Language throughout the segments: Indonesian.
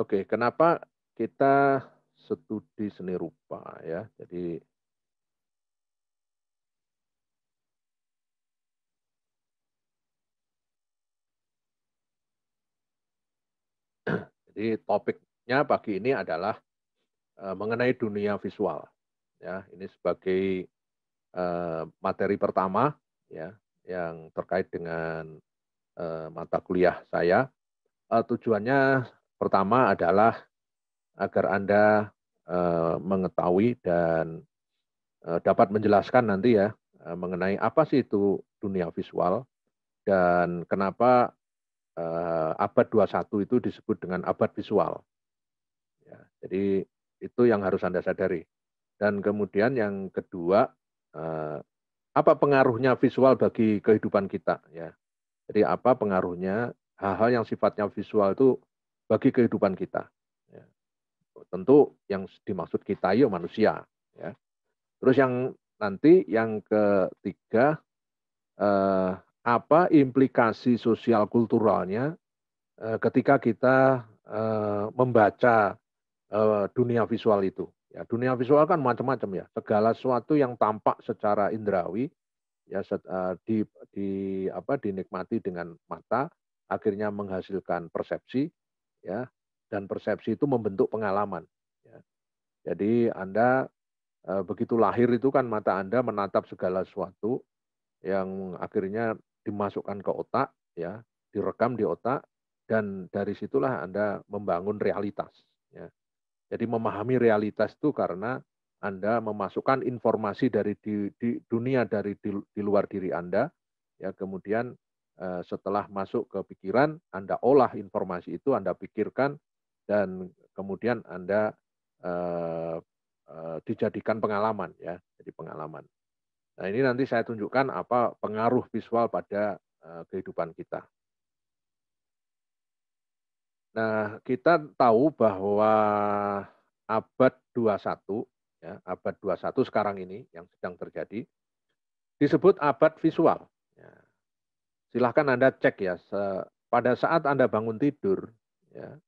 Oke, kenapa kita studi seni rupa ya? Jadi Jadi topiknya pagi ini adalah e, mengenai dunia visual. Ya, ini sebagai e, materi pertama ya yang terkait dengan e, mata kuliah saya. Tujuannya Pertama adalah agar Anda eh, mengetahui dan eh, dapat menjelaskan nanti ya eh, mengenai apa sih itu dunia visual dan kenapa abad 21 itu disebut dengan abad visual. Ya, jadi itu yang harus Anda sadari. Dan kemudian yang kedua, apa pengaruhnya visual bagi kehidupan kita ya. Jadi apa pengaruhnya hal-hal yang sifatnya visual itu bagi kehidupan kita. Ya. Tentu yang dimaksud kita ya manusia. Ya. Terus yang nanti yang ketiga eh, apa implikasi sosial kulturalnya eh, ketika kita eh, membaca eh, dunia visual itu. Ya, dunia visual kan macam-macam ya. Segala sesuatu yang tampak secara indrawi ya eh, di, di apa dinikmati dengan mata akhirnya menghasilkan persepsi ya dan persepsi itu membentuk pengalaman ya. jadi anda eh, begitu lahir itu kan mata anda menatap segala sesuatu yang akhirnya dimasukkan ke otak ya direkam di otak dan dari situlah anda membangun realitas ya. jadi memahami realitas itu karena anda memasukkan informasi dari di, di dunia dari di, di luar diri Anda, ya kemudian Eh, setelah masuk ke pikiran, Anda olah informasi itu, Anda pikirkan, dan kemudian Anda eh, eh, dijadikan pengalaman ya, jadi pengalaman. Nah ini nanti saya tunjukkan apa pengaruh visual pada kehidupan kita. Nah kita tahu bahwa abad 21 ya abad 21 sekarang ini yang sedang terjadi disebut abad visual silahkan Anda cek ya, pada saat Anda bangun tidur, ya,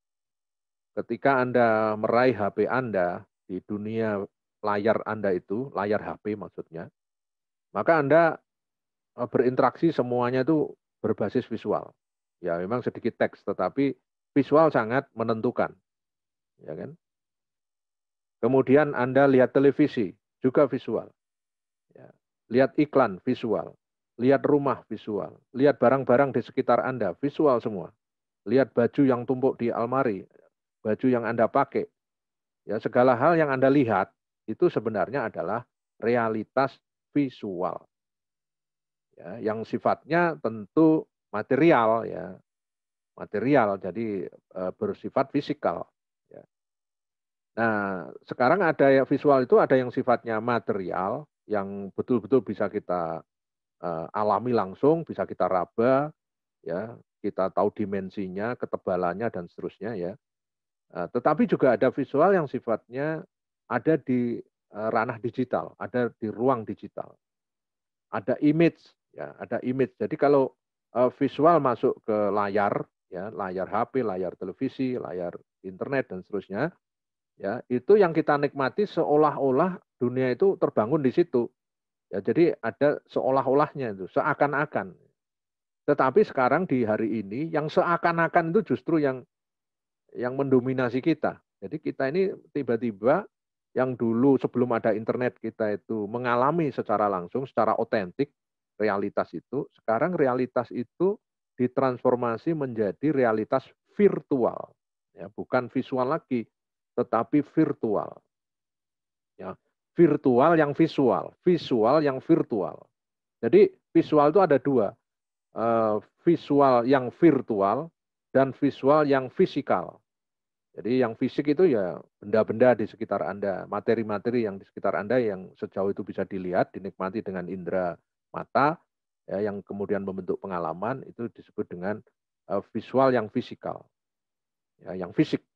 ketika Anda meraih HP Anda di dunia layar Anda itu, layar HP maksudnya, maka Anda e, berinteraksi semuanya itu berbasis visual. Ya memang sedikit teks, tetapi visual sangat menentukan. Ya kan? Kemudian Anda lihat televisi, juga visual. Ya. Lihat iklan, visual. Lihat rumah visual, lihat barang-barang di sekitar Anda visual semua. Lihat baju yang tumpuk di almari, baju yang Anda pakai. Ya, segala hal yang Anda lihat itu sebenarnya adalah realitas visual. Ya, yang sifatnya tentu material ya. Material jadi e, bersifat fisikal. Ya. Nah, sekarang ada yang visual itu ada yang sifatnya material yang betul-betul bisa kita Eh, alami langsung bisa kita raba ya kita tahu dimensinya ketebalannya dan seterusnya ya eh, tetapi juga ada visual yang sifatnya ada di eh, ranah digital ada di ruang digital ada image ya ada image jadi kalau visual masuk ke layar ya layar HP layar televisi layar internet dan seterusnya ya itu yang kita nikmati seolah-olah dunia itu terbangun di situ Ya, jadi ada seolah-olahnya itu, seakan-akan. Tetapi sekarang di hari ini yang seakan-akan itu justru yang yang mendominasi kita. Jadi kita ini tiba-tiba yang dulu sebelum ada internet kita itu mengalami secara langsung, secara otentik realitas itu, sekarang realitas itu ditransformasi menjadi realitas virtual. Ya, bukan visual lagi, tetapi virtual. Ya, virtual yang visual, visual yang virtual. Jadi visual itu ada dua, eh, visual yang virtual dan visual yang fisikal. Jadi yang fisik itu ya benda-benda di sekitar Anda, materi-materi yang di sekitar Anda yang sejauh itu bisa dilihat, dinikmati dengan indera mata, ya, yang kemudian membentuk pengalaman itu disebut dengan eh, visual yang fisikal, ya, yang fisik.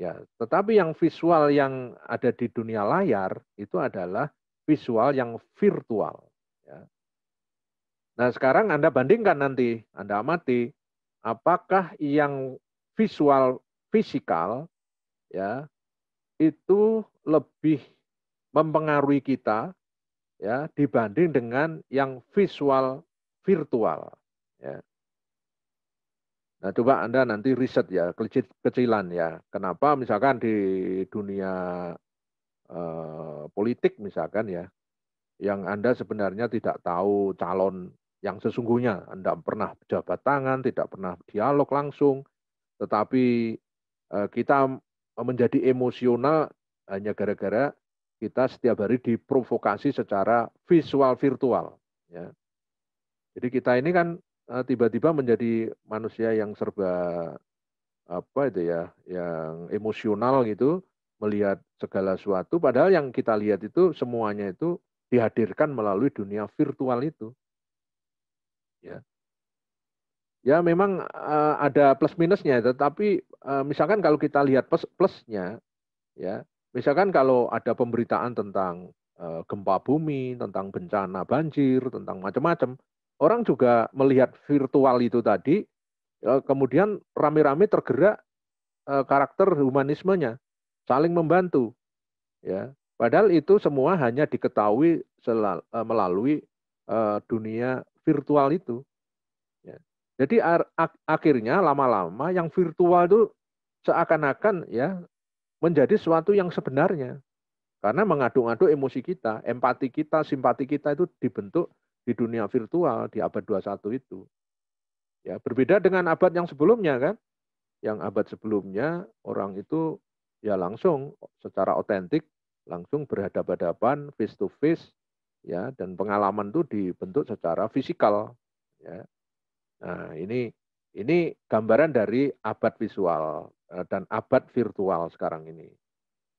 Ya, tetapi yang visual yang ada di dunia layar itu adalah visual yang virtual. Ya. Nah, sekarang Anda bandingkan nanti, Anda amati, apakah yang visual fisikal ya itu lebih mempengaruhi kita ya dibanding dengan yang visual virtual. Ya. Nah, coba Anda nanti riset ya, kecil-kecilan ya. Kenapa misalkan di dunia eh, politik misalkan ya, yang Anda sebenarnya tidak tahu calon yang sesungguhnya. Anda pernah jabat tangan, tidak pernah dialog langsung, tetapi eh, kita menjadi emosional hanya gara-gara kita setiap hari diprovokasi secara visual virtual. Ya. Jadi kita ini kan Eh, tiba-tiba menjadi manusia yang serba apa itu ya, yang emosional gitu, melihat segala sesuatu padahal yang kita lihat itu semuanya itu dihadirkan melalui dunia virtual itu. Ya. Ya memang uh, ada plus minusnya tetapi uh, misalkan kalau kita lihat plus plusnya ya, misalkan kalau ada pemberitaan tentang uh, gempa bumi, tentang bencana banjir, tentang macam-macam orang juga melihat virtual itu tadi, eh, kemudian rame-rame tergerak eh, karakter humanismenya, saling membantu. Ya, padahal itu semua hanya diketahui eh, melalui dunia virtual itu. Ya. Jadi akhirnya lama-lama yang virtual itu seakan-akan ya menjadi sesuatu yang sebenarnya. Karena mengadu-adu emosi kita, empati kita, simpati kita itu dibentuk di dunia virtual di abad 21 itu. Ya, berbeda dengan abad yang sebelumnya kan. Yang abad sebelumnya orang itu ya langsung secara otentik langsung berhadapan-hadapan face to face ya dan pengalaman itu dibentuk secara fisikal ya. Nah, ini ini gambaran dari abad visual eh, dan abad virtual sekarang ini.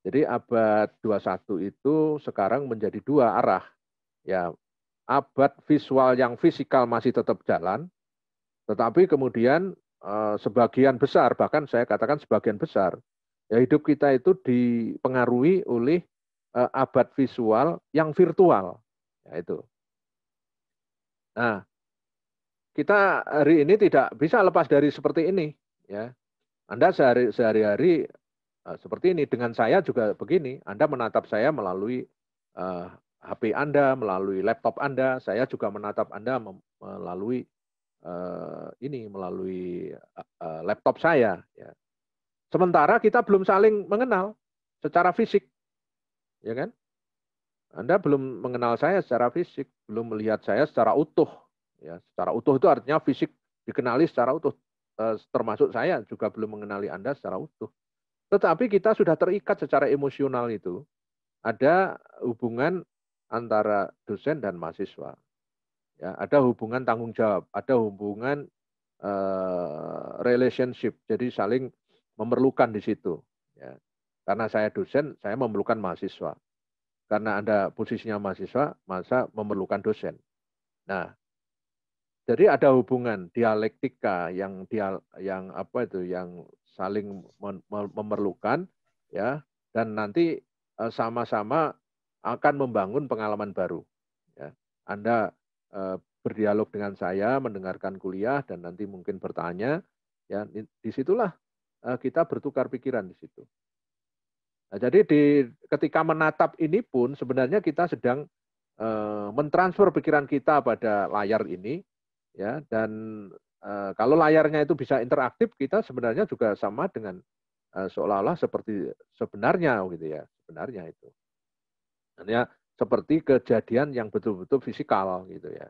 Jadi abad 21 itu sekarang menjadi dua arah. Ya, abad visual yang fisikal masih tetap jalan, tetapi kemudian eh, sebagian besar, bahkan saya katakan sebagian besar, ya hidup kita itu dipengaruhi oleh eh, abad visual yang virtual, ya itu. Nah, kita hari ini tidak bisa lepas dari seperti ini, ya. Anda sehari sehari-hari eh, seperti ini dengan saya juga begini. Anda menatap saya melalui HP Anda, melalui laptop Anda, saya juga menatap Anda melalui uh, ini, melalui uh, laptop saya. Ya. Sementara kita belum saling mengenal secara fisik, ya kan? Anda belum mengenal saya secara fisik, belum melihat saya secara utuh. Ya, secara utuh itu artinya fisik dikenali secara utuh. Eh, termasuk saya juga belum mengenali Anda secara utuh. Tetapi kita sudah terikat secara emosional itu. Ada hubungan antara dosen dan mahasiswa. Ya, ada hubungan tanggung jawab, ada hubungan uh, relationship, jadi saling memerlukan di situ. Ya. Karena saya dosen, saya memerlukan mahasiswa. Karena Anda posisinya mahasiswa, masa memerlukan dosen. Nah, jadi ada hubungan dialektika yang dia yang apa itu yang saling memerlukan ya dan nanti eh, sama-sama akan membangun pengalaman baru. Ya. Anda e, berdialog dengan saya, mendengarkan kuliah, dan nanti mungkin bertanya. Ya, disitulah e, kita bertukar pikiran di situ. Nah, jadi di ketika menatap ini pun sebenarnya kita sedang e, mentransfer pikiran kita pada layar ini, ya. Dan e, kalau layarnya itu bisa interaktif, kita sebenarnya juga sama dengan e, seolah-olah seperti sebenarnya, gitu ya, sebenarnya itu. Artinya seperti kejadian yang betul-betul fisikal gitu ya.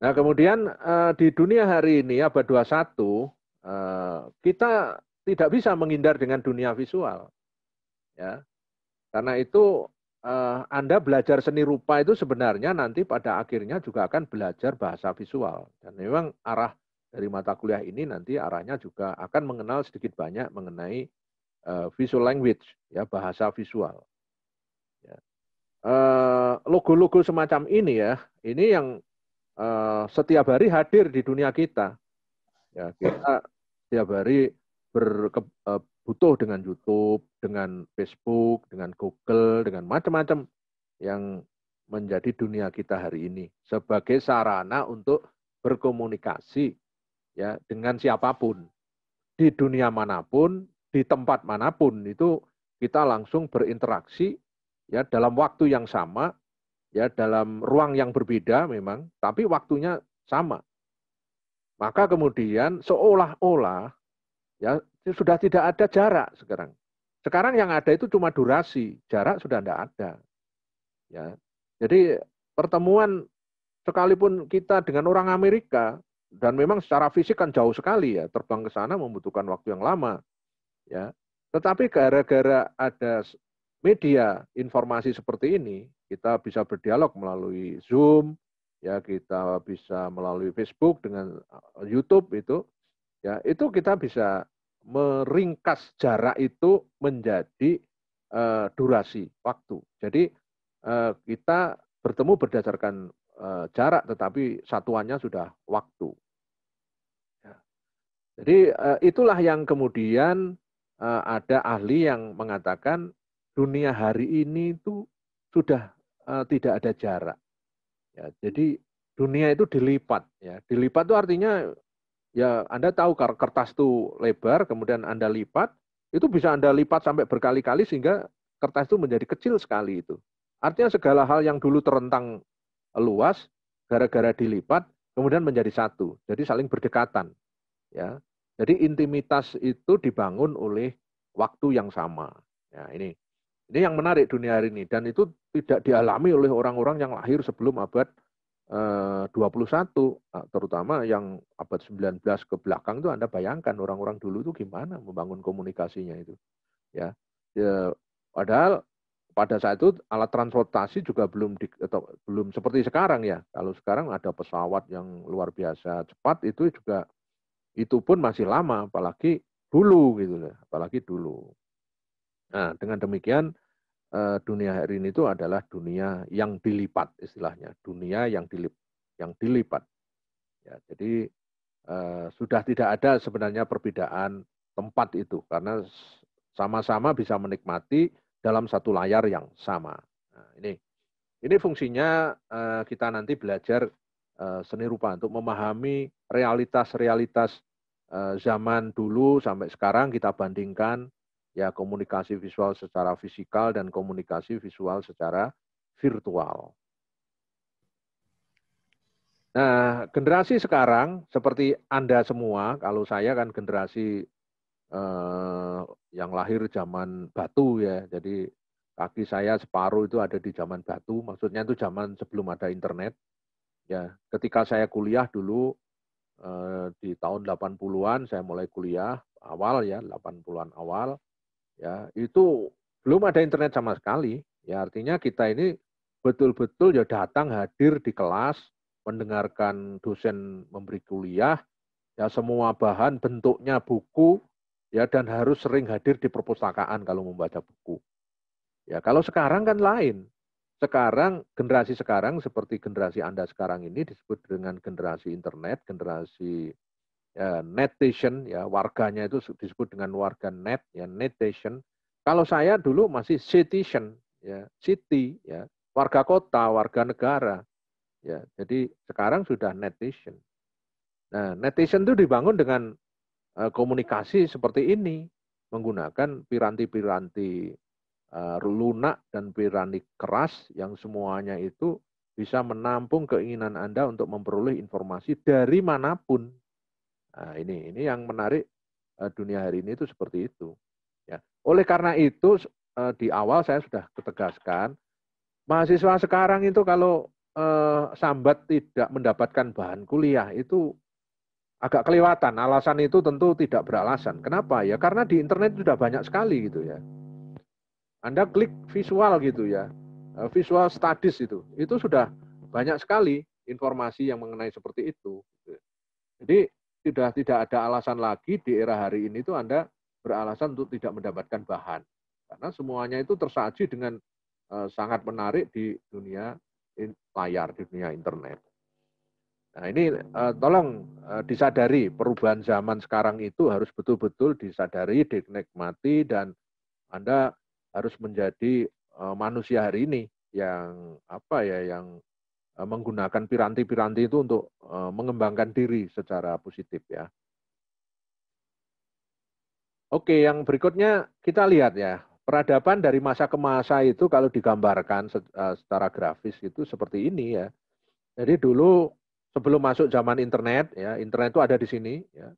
Nah, kemudian eh, di dunia hari ini abad 21 eh, kita tidak bisa menghindar dengan dunia visual. Ya. Karena itu eh, Anda belajar seni rupa itu sebenarnya nanti pada akhirnya juga akan belajar bahasa visual. Dan memang arah dari mata kuliah ini nanti arahnya juga akan mengenal sedikit banyak mengenai visual language ya bahasa visual. Eh, logo-logo semacam ini ya, ini yang eh, setiap hari hadir di dunia kita. Ya, kita setiap hari berke, eh, butuh dengan YouTube, dengan Facebook, dengan Google, dengan macam-macam yang menjadi dunia kita hari ini sebagai sarana untuk berkomunikasi ya dengan siapapun di dunia manapun, di tempat manapun itu kita langsung berinteraksi ya dalam waktu yang sama, ya dalam ruang yang berbeda memang, tapi waktunya sama. Maka kemudian seolah-olah ya sudah tidak ada jarak sekarang. Sekarang yang ada itu cuma durasi, jarak sudah tidak ada. Ya. Jadi pertemuan sekalipun kita dengan orang Amerika dan memang secara fisik kan jauh sekali ya, terbang ke sana membutuhkan waktu yang lama. Ya. Tetapi gara-gara ada media informasi seperti ini, kita bisa berdialog melalui Zoom, ya kita bisa melalui Facebook dengan uh, YouTube itu, ya itu kita bisa meringkas jarak itu menjadi uh, durasi waktu. Jadi uh, kita bertemu berdasarkan uh, jarak, tetapi satuannya sudah waktu. Ya. Jadi uh, itulah yang kemudian uh, ada ahli yang mengatakan dunia hari ini itu sudah uh, tidak ada jarak. Ya, jadi dunia itu dilipat. Ya. Dilipat itu artinya ya Anda tahu kertas itu lebar, kemudian Anda lipat, itu bisa Anda lipat sampai berkali-kali sehingga kertas itu menjadi kecil sekali itu. Artinya segala hal yang dulu terentang luas, gara-gara dilipat, kemudian menjadi satu. Jadi saling berdekatan. Ya. Jadi intimitas itu dibangun oleh waktu yang sama. Ya, ini ini yang menarik dunia hari ini dan itu tidak dialami oleh orang-orang yang lahir sebelum abad 21 eh, eh, terutama yang abad 19 ke belakang itu Anda bayangkan orang-orang dulu itu gimana membangun komunikasinya itu. Ya. ya. padahal pada saat itu alat transportasi juga belum di, atau belum seperti sekarang ya. Kalau sekarang ada pesawat yang luar biasa cepat itu juga itu pun masih lama apalagi dulu gitu apalagi dulu Nah, dengan demikian eh, dunia hari ini itu adalah dunia yang dilipat istilahnya, dunia yang dilip yang dilipat. Ya, jadi eh, sudah tidak ada sebenarnya perbedaan tempat itu karena sama-sama bisa menikmati dalam satu layar yang sama. Nah, ini ini fungsinya eh, kita nanti belajar seni rupa untuk memahami realitas-realitas zaman dulu sampai sekarang kita bandingkan ya komunikasi visual secara fisikal dan komunikasi visual secara virtual. Nah, generasi sekarang seperti Anda semua, kalau saya kan generasi eh, yang lahir zaman batu ya, jadi kaki saya separuh itu ada di zaman batu, maksudnya itu zaman sebelum ada internet. Ya, ketika saya kuliah dulu eh, di tahun 80-an saya mulai kuliah awal ya, 80-an awal ya itu belum ada internet sama sekali. Ya artinya kita ini betul-betul ya datang hadir di kelas, mendengarkan dosen memberi kuliah, ya semua bahan bentuknya buku, ya dan harus sering hadir di perpustakaan kalau membaca buku. Ya kalau sekarang kan lain. Sekarang generasi sekarang seperti generasi Anda sekarang ini disebut dengan generasi internet, generasi ya, netation ya warganya itu disebut dengan warga net ya netation. Kalau saya dulu masih citizen ya city ya warga kota warga negara ya jadi sekarang sudah netation. Nah netation itu dibangun dengan eh, komunikasi seperti ini menggunakan piranti-piranti uh, lunak dan piranti keras yang semuanya itu bisa menampung keinginan Anda untuk memperoleh informasi dari manapun Nah, ini ini yang menarik eh, dunia hari ini itu seperti itu. Ya. Oleh karena itu eh, di awal saya sudah ketegaskan mahasiswa sekarang itu kalau eh, sambat tidak mendapatkan bahan kuliah itu agak kelewatan. Alasan itu tentu tidak beralasan. Kenapa ya? Karena di internet sudah banyak sekali gitu ya. Anda klik visual gitu ya, eh, visual studies itu, itu sudah banyak sekali informasi yang mengenai seperti itu. Gitu. Jadi sudah tidak ada alasan lagi di era hari ini itu Anda beralasan untuk tidak mendapatkan bahan. Karena semuanya itu tersaji dengan eh, sangat menarik di dunia layar, di dunia internet. Nah ini eh, tolong eh, disadari perubahan zaman sekarang itu harus betul-betul disadari, dinikmati, dan Anda harus menjadi manusia hari ini yang apa ya yang Eh, menggunakan piranti-piranti itu untuk eh, mengembangkan diri secara positif ya. Oke, yang berikutnya kita lihat ya. Peradaban dari masa ke masa itu kalau digambarkan eh, secara grafis itu seperti ini ya. Jadi dulu sebelum masuk zaman internet ya, internet itu ada di sini ya.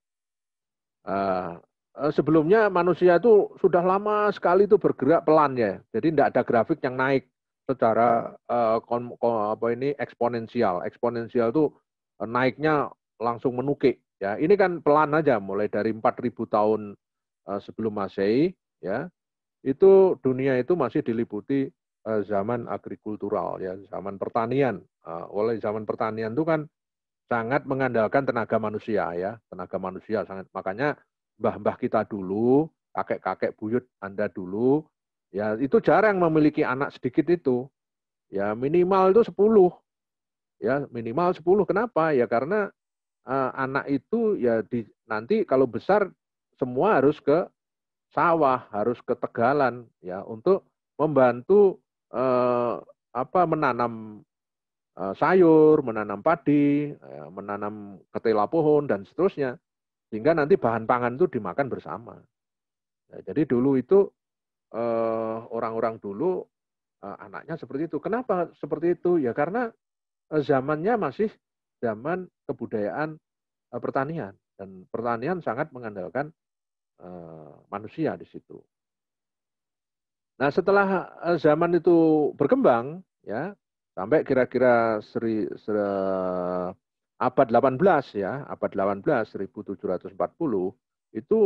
sebelumnya manusia itu sudah lama sekali itu bergerak pelan ya. Jadi tidak ada grafik yang naik secara uh, kon, apa ini eksponensial. Eksponensial itu eh, naiknya langsung menukik ya. Ini kan pelan aja mulai dari 4000 tahun uh, sebelum Masehi ya. Itu dunia itu masih diliputi uh, zaman agrikultural ya, zaman pertanian. Uh, oleh zaman pertanian itu kan sangat mengandalkan tenaga manusia ya, tenaga manusia sangat. Makanya mbah-mbah kita dulu, kakek-kakek buyut Anda dulu Ya, itu jarang memiliki anak sedikit itu. Ya, minimal itu 10. Ya, minimal 10. Kenapa? Ya karena uh, anak itu ya di nanti kalau besar semua harus ke sawah, harus ke tegalan ya untuk membantu uh, apa menanam uh, sayur, menanam padi, ya, menanam ketela pohon dan seterusnya sehingga nanti bahan pangan itu dimakan bersama. Ya, jadi dulu itu Eh, orang-orang dulu eh, anaknya seperti itu. Kenapa seperti itu? Ya karena eh, zamannya masih zaman kebudayaan pertanian dan pertanian sangat mengandalkan manusia di situ. Nah, setelah zaman itu berkembang ya, sampai kira-kira seri, seri, abad 18 ya, abad 18 1740 itu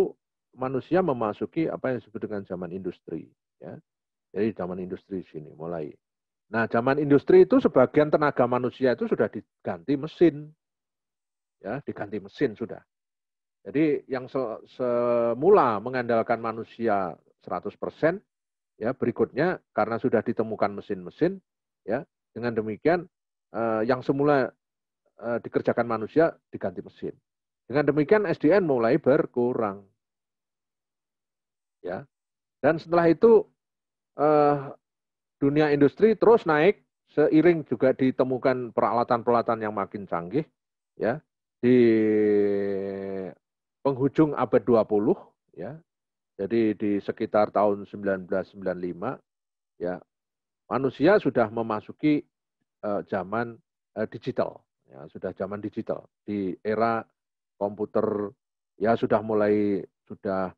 manusia memasuki apa yang disebut dengan zaman industri. Ya. Jadi zaman industri sini mulai. Nah, zaman industri itu sebagian tenaga manusia itu sudah diganti mesin. Ya, diganti mesin sudah. Jadi yang se semula mengandalkan manusia 100%, ya berikutnya karena sudah ditemukan mesin-mesin, ya dengan demikian eh, yang semula eh, dikerjakan manusia diganti mesin. Dengan demikian SDN mulai berkurang ya. Dan setelah itu eh, dunia industri terus naik seiring juga ditemukan peralatan-peralatan yang makin canggih ya di penghujung abad 20 ya. Jadi di sekitar tahun 1995 ya manusia sudah memasuki eh, zaman eh, digital ya sudah zaman digital di era komputer ya sudah mulai sudah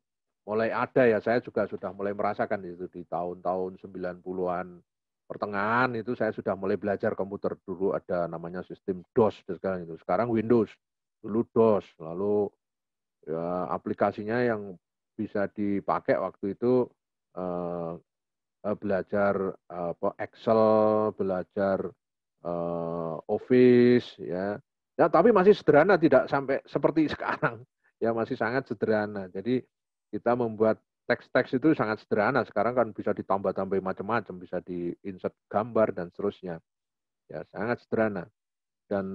mulai ada ya saya juga sudah mulai merasakan itu di tahun-tahun 90-an pertengahan itu saya sudah mulai belajar komputer dulu ada namanya sistem DOS dan segala itu sekarang Windows dulu DOS lalu ya, aplikasinya yang bisa dipakai waktu itu uh, belajar apa Excel belajar uh, Office ya ya tapi masih sederhana tidak sampai seperti sekarang ya masih sangat sederhana jadi kita membuat teks-teks itu sangat sederhana. Sekarang kan bisa ditambah-tambah macam-macam, bisa di-insert gambar dan seterusnya. Ya, sangat sederhana. Dan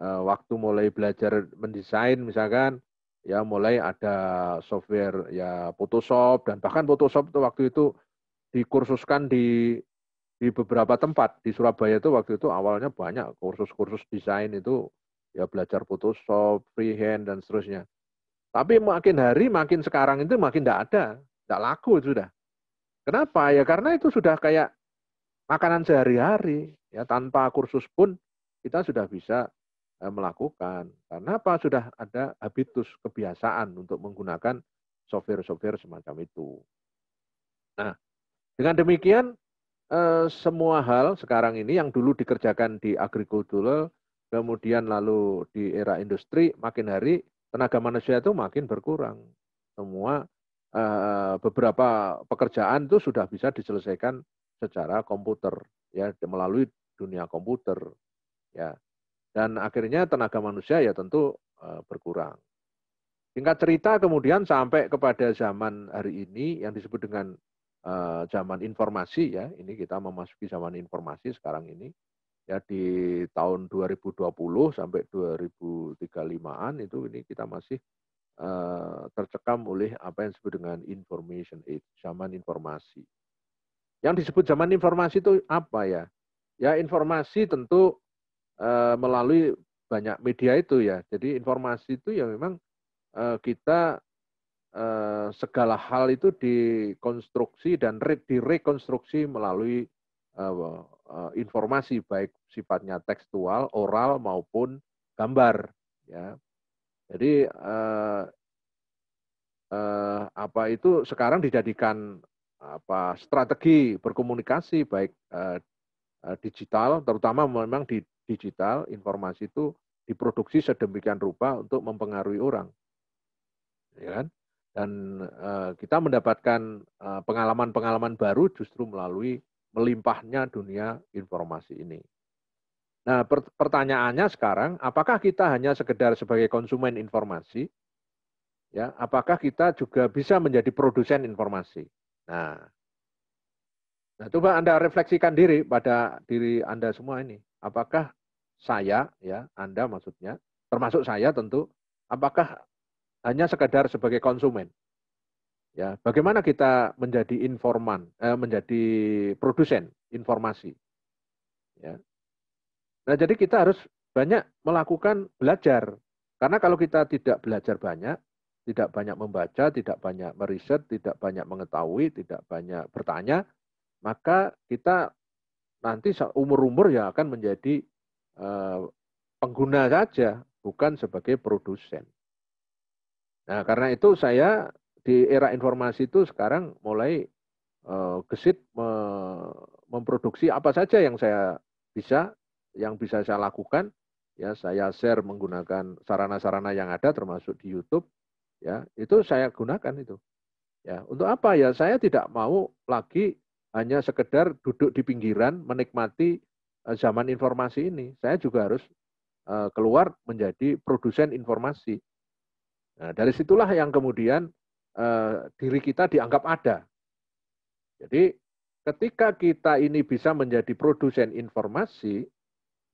e, waktu mulai belajar mendesain misalkan, ya mulai ada software ya Photoshop dan bahkan Photoshop itu waktu itu dikursuskan di di beberapa tempat di Surabaya itu waktu itu awalnya banyak kursus-kursus desain itu ya belajar Photoshop, freehand dan seterusnya. Tapi makin hari, makin sekarang itu makin tidak ada. Tidak laku sudah. Kenapa? Ya karena itu sudah kayak makanan sehari-hari. ya Tanpa kursus pun kita sudah bisa eh, melakukan. Karena apa? Sudah ada habitus kebiasaan untuk menggunakan software-software semacam itu. Nah, dengan demikian eh, semua hal sekarang ini yang dulu dikerjakan di agrikultural, kemudian lalu di era industri, makin hari tenaga manusia itu makin berkurang. Semua eh, beberapa pekerjaan itu sudah bisa diselesaikan secara komputer ya melalui dunia komputer ya. Dan akhirnya tenaga manusia ya tentu eh, berkurang. Singkat cerita kemudian sampai kepada zaman hari ini yang disebut dengan eh, zaman informasi ya. Ini kita memasuki zaman informasi sekarang ini ya di tahun 2020 sampai 2035-an itu ini kita masih uh, tercekam oleh apa yang disebut dengan information age, zaman informasi. Yang disebut zaman informasi itu apa ya? Ya informasi tentu uh, melalui banyak media itu ya. Jadi informasi itu ya memang uh, kita uh, segala hal itu dikonstruksi dan direkonstruksi melalui uh, Eh, informasi baik sifatnya tekstual, oral maupun gambar ya. Jadi eh, eh, apa itu sekarang dijadikan apa strategi berkomunikasi baik eh, eh digital terutama memang di digital informasi itu diproduksi sedemikian rupa untuk mempengaruhi orang. Ya kan? Dan eh, kita mendapatkan eh, pengalaman-pengalaman eh, baru justru melalui melimpahnya dunia informasi ini. Nah, pertanyaannya sekarang, apakah kita hanya sekedar sebagai konsumen informasi? Ya, apakah kita juga bisa menjadi produsen informasi? Nah, nah coba Anda refleksikan diri pada diri Anda semua ini. Apakah saya, ya, Anda maksudnya, termasuk saya tentu, apakah hanya sekedar sebagai konsumen? Ya, bagaimana kita menjadi informan, eh, menjadi produsen informasi? Ya. Nah, jadi kita harus banyak melakukan belajar. Karena kalau kita tidak belajar banyak, tidak banyak membaca, tidak banyak meriset, tidak banyak mengetahui, tidak banyak bertanya, maka kita nanti umur-umur ya akan menjadi eh, pengguna saja, bukan sebagai produsen. Nah, karena itu saya di era informasi itu sekarang mulai uh, gesit me memproduksi apa saja yang saya bisa, yang bisa saya lakukan. Ya, saya share menggunakan sarana-sarana yang ada termasuk di YouTube. Ya, itu saya gunakan itu. Ya, untuk apa ya? Saya tidak mau lagi hanya sekedar duduk di pinggiran menikmati eh, zaman informasi ini. Saya juga harus eh, keluar menjadi produsen informasi. Nah, dari situlah yang kemudian Eh, diri kita dianggap ada. Jadi ketika kita ini bisa menjadi produsen informasi,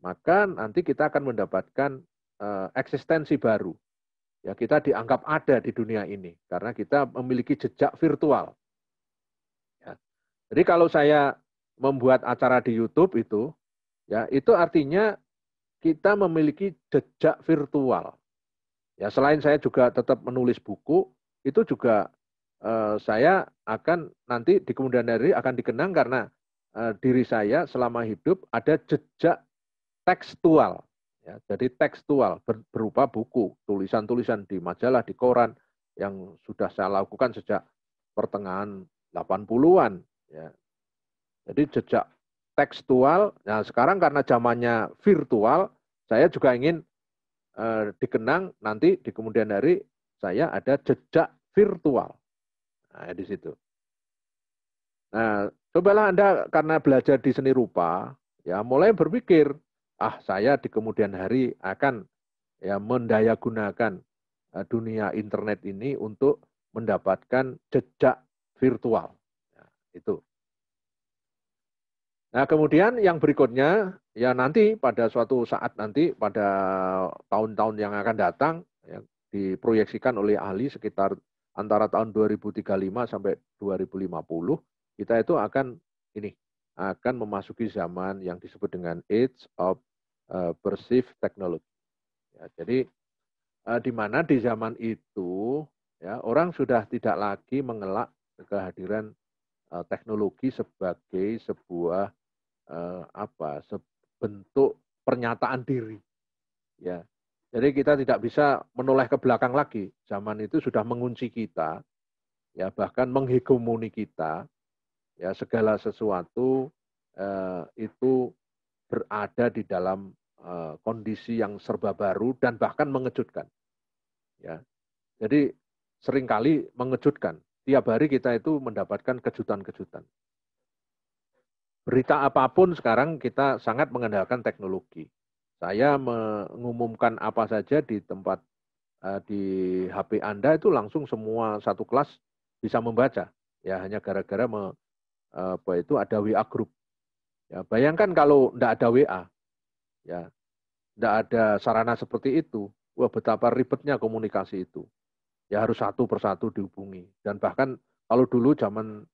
maka nanti kita akan mendapatkan eh, eksistensi baru. Ya, kita dianggap ada di dunia ini karena kita memiliki jejak virtual. Ya. Jadi kalau saya membuat acara di YouTube itu, ya itu artinya kita memiliki jejak virtual. Ya, selain saya juga tetap menulis buku, itu juga eh, saya akan nanti di kemudian hari akan dikenang karena eh, diri saya selama hidup ada jejak tekstual. Ya, jadi tekstual ber, berupa buku, tulisan-tulisan di majalah, di koran yang sudah saya lakukan sejak pertengahan 80-an. Ya. Jadi jejak tekstual. Nah sekarang karena zamannya virtual, saya juga ingin eh, dikenang nanti di kemudian hari saya ada jejak virtual. Nah, di situ. Nah, cobalah Anda karena belajar di seni rupa, ya mulai berpikir, ah saya di kemudian hari akan ya mendaya gunakan eh, dunia internet ini untuk mendapatkan jejak virtual. Nah, itu. Nah, kemudian yang berikutnya, ya nanti pada suatu saat nanti, pada tahun-tahun yang akan datang, ya, diproyeksikan oleh ahli sekitar antara tahun 2035 sampai 2050 kita itu akan ini akan memasuki zaman yang disebut dengan age of eh, perceived technology. Ya, jadi eh, di mana di zaman itu ya orang sudah tidak lagi mengelak kehadiran eh, teknologi sebagai sebuah apa bentuk pernyataan diri. Ya, jadi kita tidak bisa menoleh ke belakang lagi. Zaman itu sudah mengunci kita, ya bahkan menghegemoni kita. Ya segala sesuatu eh, itu berada di dalam eh, kondisi yang serba baru dan bahkan mengejutkan. Ya. Jadi seringkali mengejutkan. Tiap hari kita itu mendapatkan kejutan-kejutan. Berita apapun sekarang kita sangat mengandalkan teknologi saya mengumumkan apa saja di tempat eh, di HP Anda itu langsung semua satu kelas bisa membaca. Ya hanya gara-gara apa itu ada WA group. Ya, bayangkan kalau tidak ada WA, ya tidak ada sarana seperti itu, wah betapa ribetnya komunikasi itu. Ya harus satu persatu dihubungi. Dan bahkan kalau dulu zaman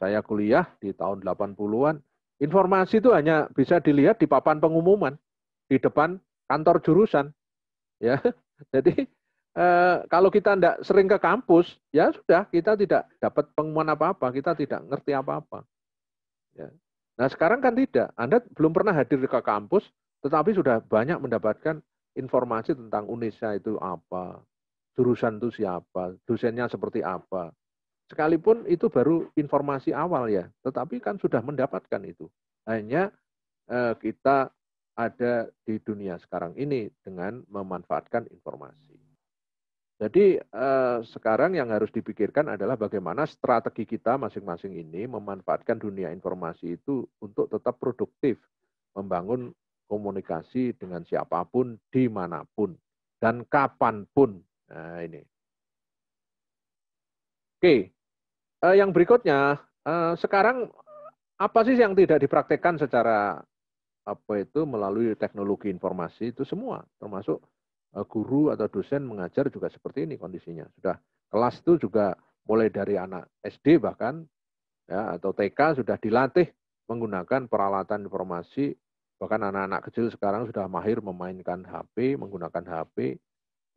saya kuliah di tahun 80-an, informasi itu hanya bisa dilihat di papan pengumuman di depan kantor jurusan. Ya, jadi eh, kalau kita tidak sering ke kampus, ya sudah kita tidak dapat pengumuman apa-apa, kita tidak ngerti apa-apa. Ya. Nah sekarang kan tidak, Anda belum pernah hadir ke kampus, tetapi sudah banyak mendapatkan informasi tentang UNESA itu apa, jurusan itu siapa, dosennya seperti apa. Sekalipun itu baru informasi awal ya, tetapi kan sudah mendapatkan itu. Hanya eh, kita ada di dunia sekarang ini dengan memanfaatkan informasi. Jadi eh, sekarang yang harus dipikirkan adalah bagaimana strategi kita masing-masing ini memanfaatkan dunia informasi itu untuk tetap produktif, membangun komunikasi dengan siapapun, dimanapun, dan kapanpun. Nah ini. Oke, eh, yang berikutnya eh, sekarang apa sih yang tidak dipraktekkan secara apa itu melalui teknologi informasi itu semua termasuk eh, guru atau dosen mengajar juga seperti ini kondisinya sudah kelas itu juga mulai dari anak SD bahkan ya atau TK sudah dilatih menggunakan peralatan informasi bahkan anak-anak kecil sekarang sudah mahir memainkan HP menggunakan HP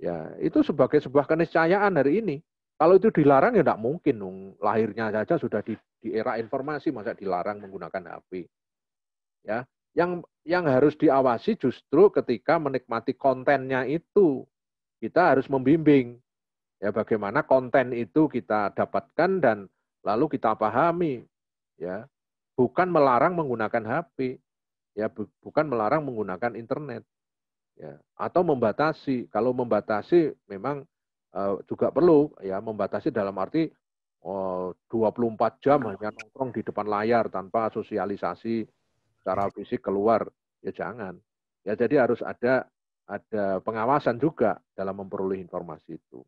ya itu sebagai sebuah keniscayaan hari ini kalau itu dilarang ya tidak mungkin lahirnya saja sudah di, di era informasi masa dilarang menggunakan HP ya yang yang harus diawasi justru ketika menikmati kontennya itu. Kita harus membimbing ya bagaimana konten itu kita dapatkan dan lalu kita pahami ya. Bukan melarang menggunakan HP, ya bukan melarang menggunakan internet. Ya, atau membatasi. Kalau membatasi memang uh, juga perlu ya membatasi dalam arti 24 jam hanya nongkrong di depan layar tanpa sosialisasi secara fisik keluar ya jangan ya jadi harus ada ada pengawasan juga dalam memperoleh informasi itu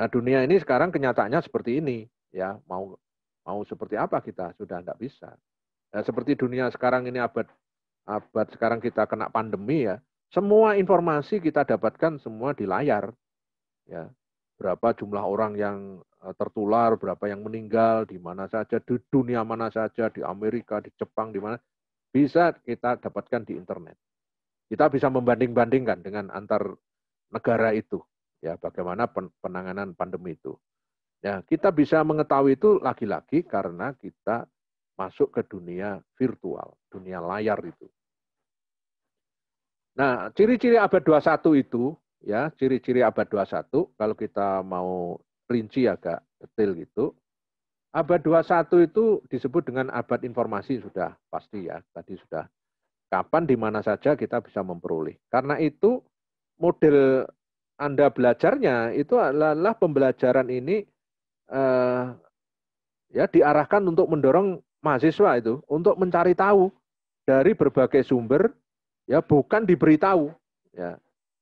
nah dunia ini sekarang kenyataannya seperti ini ya mau mau seperti apa kita sudah tidak bisa nah, seperti dunia sekarang ini abad abad sekarang kita kena pandemi ya semua informasi kita dapatkan semua di layar ya berapa jumlah orang yang eh, tertular, berapa yang meninggal, di mana saja, di dunia mana saja, di Amerika, di Jepang, di mana bisa kita dapatkan di internet. Kita bisa membanding-bandingkan dengan antar negara itu, ya bagaimana penanganan pandemi itu. Ya, kita bisa mengetahui itu lagi-lagi karena kita masuk ke dunia virtual, dunia layar itu. Nah, ciri-ciri abad 21 itu, ya, ciri-ciri abad 21, kalau kita mau rinci agak detail gitu, Abad 21 itu disebut dengan abad informasi sudah pasti ya, tadi sudah. Kapan di mana saja kita bisa memperoleh. Karena itu model Anda belajarnya itu adalah pembelajaran ini eh, ya diarahkan untuk mendorong mahasiswa itu untuk mencari tahu dari berbagai sumber ya bukan diberitahu ya.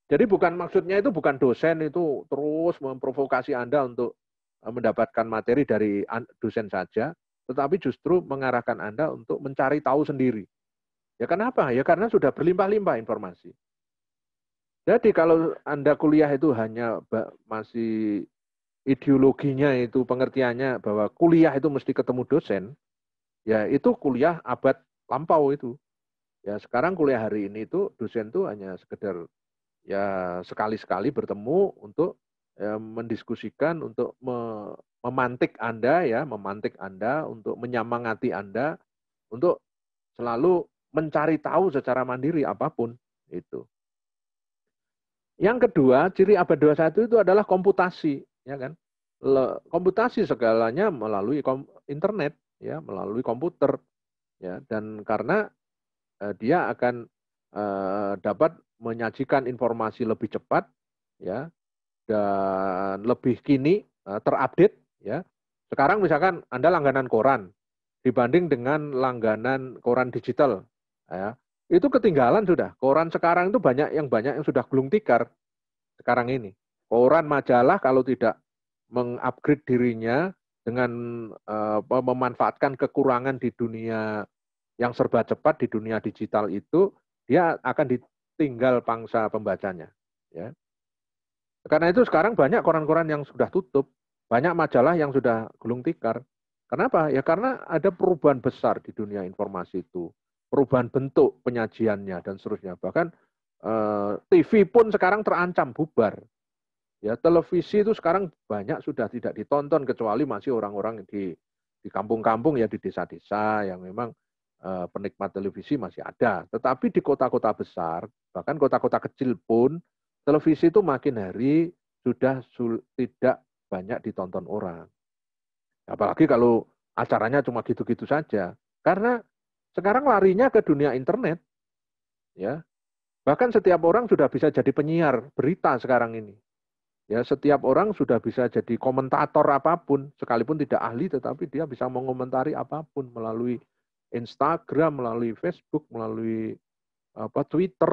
Jadi bukan maksudnya itu bukan dosen itu terus memprovokasi Anda untuk Eh, mendapatkan materi dari dosen saja, tetapi justru mengarahkan Anda untuk mencari tahu sendiri. Ya kenapa? Ya karena sudah berlimpah-limpah informasi. Jadi kalau Anda kuliah itu hanya masih ideologinya itu pengertiannya bahwa kuliah itu mesti ketemu dosen, ya itu kuliah abad lampau itu. Ya sekarang kuliah hari ini itu dosen itu hanya sekedar ya sekali-sekali bertemu untuk ya, mendiskusikan untuk me memantik Anda ya, memantik Anda untuk menyemangati Anda untuk selalu mencari tahu secara mandiri apapun itu. Yang kedua, ciri abad 21 itu adalah komputasi, ya kan? Le, komputasi segalanya melalui kom, internet, ya, melalui komputer, ya, dan karena eh, dia akan eh, dapat menyajikan informasi lebih cepat, ya, dan lebih kini, eh, terupdate ya. Sekarang misalkan Anda langganan koran dibanding dengan langganan koran digital ya. Itu ketinggalan sudah. Koran sekarang itu banyak yang banyak yang sudah gulung tikar sekarang ini. Koran majalah kalau tidak mengupgrade dirinya dengan uh, memanfaatkan kekurangan di dunia yang serba cepat di dunia digital itu dia akan ditinggal pangsa pembacanya ya karena itu sekarang banyak koran-koran yang sudah tutup, banyak majalah yang sudah gulung tikar. Kenapa? Ya karena ada perubahan besar di dunia informasi itu, perubahan bentuk penyajiannya dan seterusnya. Bahkan eh, TV pun sekarang terancam bubar. Ya televisi itu sekarang banyak sudah tidak ditonton kecuali masih orang-orang di di kampung-kampung ya di desa-desa yang memang eh, penikmat televisi masih ada. Tetapi di kota-kota besar, bahkan kota-kota kecil pun televisi itu makin hari sudah sul tidak banyak ditonton orang. Apalagi kalau acaranya cuma gitu-gitu saja. Karena sekarang larinya ke dunia internet. Ya. Bahkan setiap orang sudah bisa jadi penyiar berita sekarang ini. Ya, setiap orang sudah bisa jadi komentator apapun, sekalipun tidak ahli tetapi dia bisa mengomentari apapun melalui Instagram, melalui Facebook, melalui apa Twitter.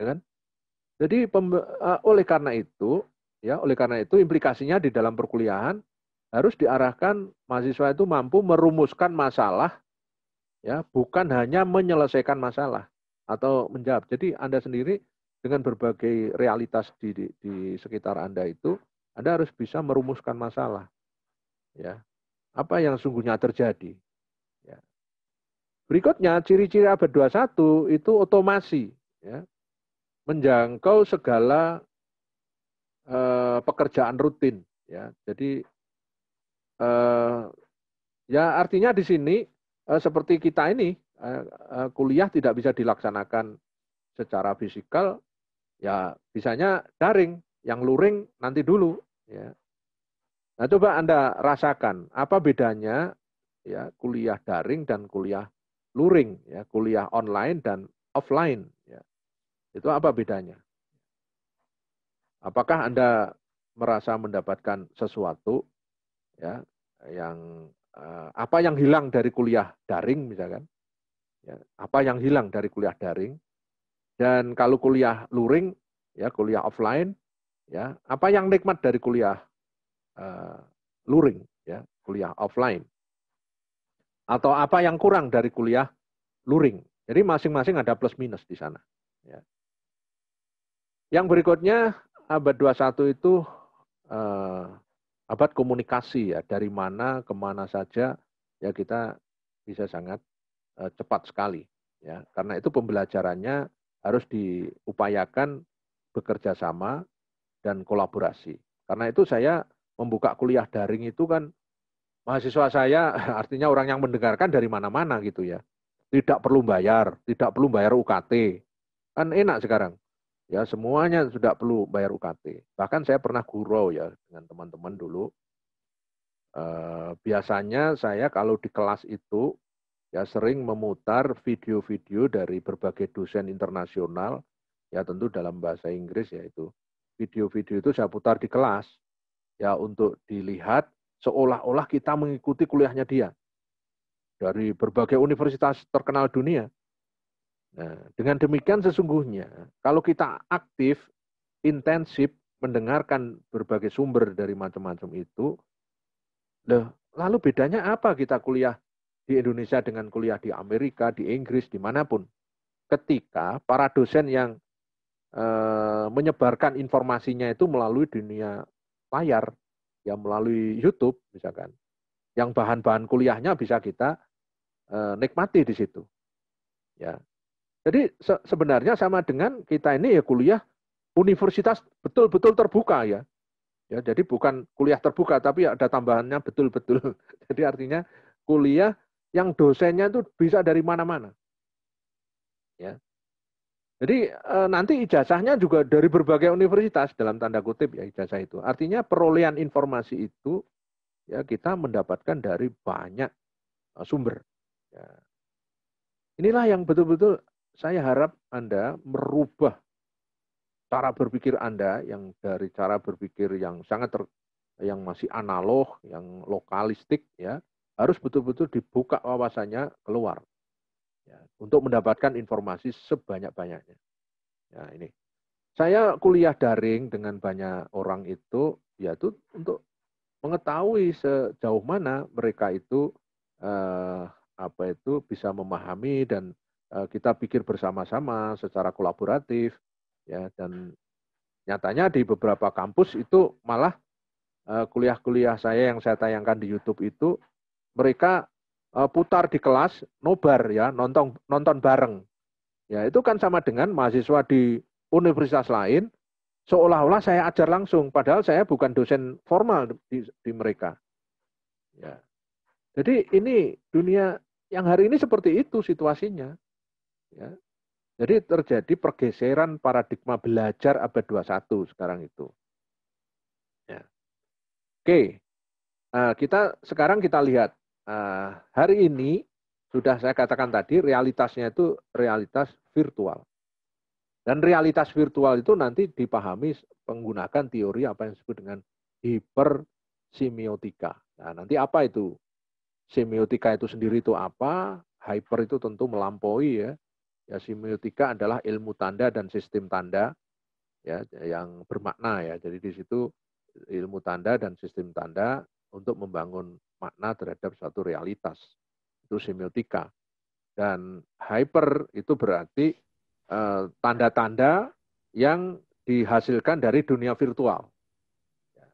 Ya kan? Jadi e, oleh karena itu, ya oleh karena itu implikasinya di dalam perkuliahan harus diarahkan mahasiswa itu mampu merumuskan masalah ya bukan hanya menyelesaikan masalah atau menjawab. Jadi Anda sendiri dengan berbagai realitas di, di, di sekitar Anda itu, Anda harus bisa merumuskan masalah. Ya. Apa yang sungguhnya terjadi? Ya. Berikutnya ciri-ciri abad 21 itu otomasi, ya menjangkau segala eh, pekerjaan rutin. Ya, jadi eh, ya artinya di sini eh, seperti kita ini eh, eh, kuliah tidak bisa dilaksanakan secara fisikal, ya bisanya daring. Yang luring nanti dulu. Ya. Nah coba anda rasakan apa bedanya ya kuliah daring dan kuliah luring, ya kuliah online dan offline. Itu apa bedanya? Apakah Anda merasa mendapatkan sesuatu ya yang eh, apa yang hilang dari kuliah daring misalkan? Ya, apa yang hilang dari kuliah daring? Dan kalau kuliah luring ya kuliah offline ya, apa yang nikmat dari kuliah eh, luring ya, kuliah offline? Atau apa yang kurang dari kuliah luring? Jadi masing-masing ada plus minus di sana. Ya. Yang berikutnya abad 21 itu eh, abad komunikasi ya, dari mana kemana saja ya kita bisa sangat eh, cepat sekali ya. Karena itu pembelajarannya harus diupayakan bekerja sama dan kolaborasi. Karena itu saya membuka kuliah daring itu kan mahasiswa saya artinya orang yang mendengarkan dari mana-mana gitu ya. Tidak perlu bayar, tidak perlu bayar UKT. Kan enak sekarang. Ya, semuanya sudah perlu bayar UKT. Bahkan saya pernah gurau ya dengan teman-teman dulu. Eh, biasanya saya kalau di kelas itu ya sering memutar video-video dari berbagai dosen internasional ya tentu dalam bahasa Inggris yaitu video-video itu saya putar di kelas ya untuk dilihat seolah-olah kita mengikuti kuliahnya dia dari berbagai universitas terkenal dunia Nah, dengan demikian sesungguhnya kalau kita aktif, intensif mendengarkan berbagai sumber dari macam-macam itu, loh, lalu bedanya apa kita kuliah di Indonesia dengan kuliah di Amerika, di Inggris, dimanapun? Ketika para dosen yang e, menyebarkan informasinya itu melalui dunia layar, ya melalui YouTube misalkan, yang bahan-bahan kuliahnya bisa kita e, nikmati di situ. Ya, jadi se sebenarnya sama dengan kita ini ya kuliah universitas betul-betul terbuka ya. Ya, jadi bukan kuliah terbuka tapi ada tambahannya betul-betul. Jadi artinya kuliah yang dosennya itu bisa dari mana-mana. Ya. Jadi e, nanti ijazahnya juga dari berbagai universitas dalam tanda kutip ya ijazah itu. Artinya perolehan informasi itu ya kita mendapatkan dari banyak eh, sumber. Ya. Inilah yang betul-betul saya harap Anda merubah cara berpikir Anda yang dari cara berpikir yang sangat ter, yang masih analog, yang lokalistik ya, harus betul-betul dibuka wawasannya keluar. Ya, untuk mendapatkan informasi sebanyak-banyaknya. Ya, ini. Saya kuliah daring dengan banyak orang itu yaitu untuk mengetahui sejauh mana mereka itu eh, apa itu bisa memahami dan Eh, kita pikir bersama-sama secara kolaboratif ya dan nyatanya di beberapa kampus itu malah eh, kuliah-kuliah saya yang saya tayangkan di YouTube itu mereka eh, putar di kelas nobar ya nonton nonton bareng ya itu kan sama dengan mahasiswa di universitas lain seolah-olah saya ajar langsung padahal saya bukan dosen formal di, di mereka ya jadi ini dunia yang hari ini seperti itu situasinya Ya. Jadi terjadi pergeseran paradigma belajar abad 21 sekarang itu. Ya. Oke, uh, kita sekarang kita lihat uh, hari ini sudah saya katakan tadi realitasnya itu realitas virtual. Dan realitas virtual itu nanti dipahami menggunakan teori apa yang disebut dengan hipersemiotika. Nah, nanti apa itu? Semiotika itu sendiri itu apa? Hyper itu tentu melampaui ya. Ya, semiotika adalah ilmu tanda dan sistem tanda ya yang bermakna ya. Jadi di situ ilmu tanda dan sistem tanda untuk membangun makna terhadap suatu realitas. Itu semiotika. Dan hyper itu berarti tanda eh, tanda-tanda yang dihasilkan dari dunia virtual. Ya.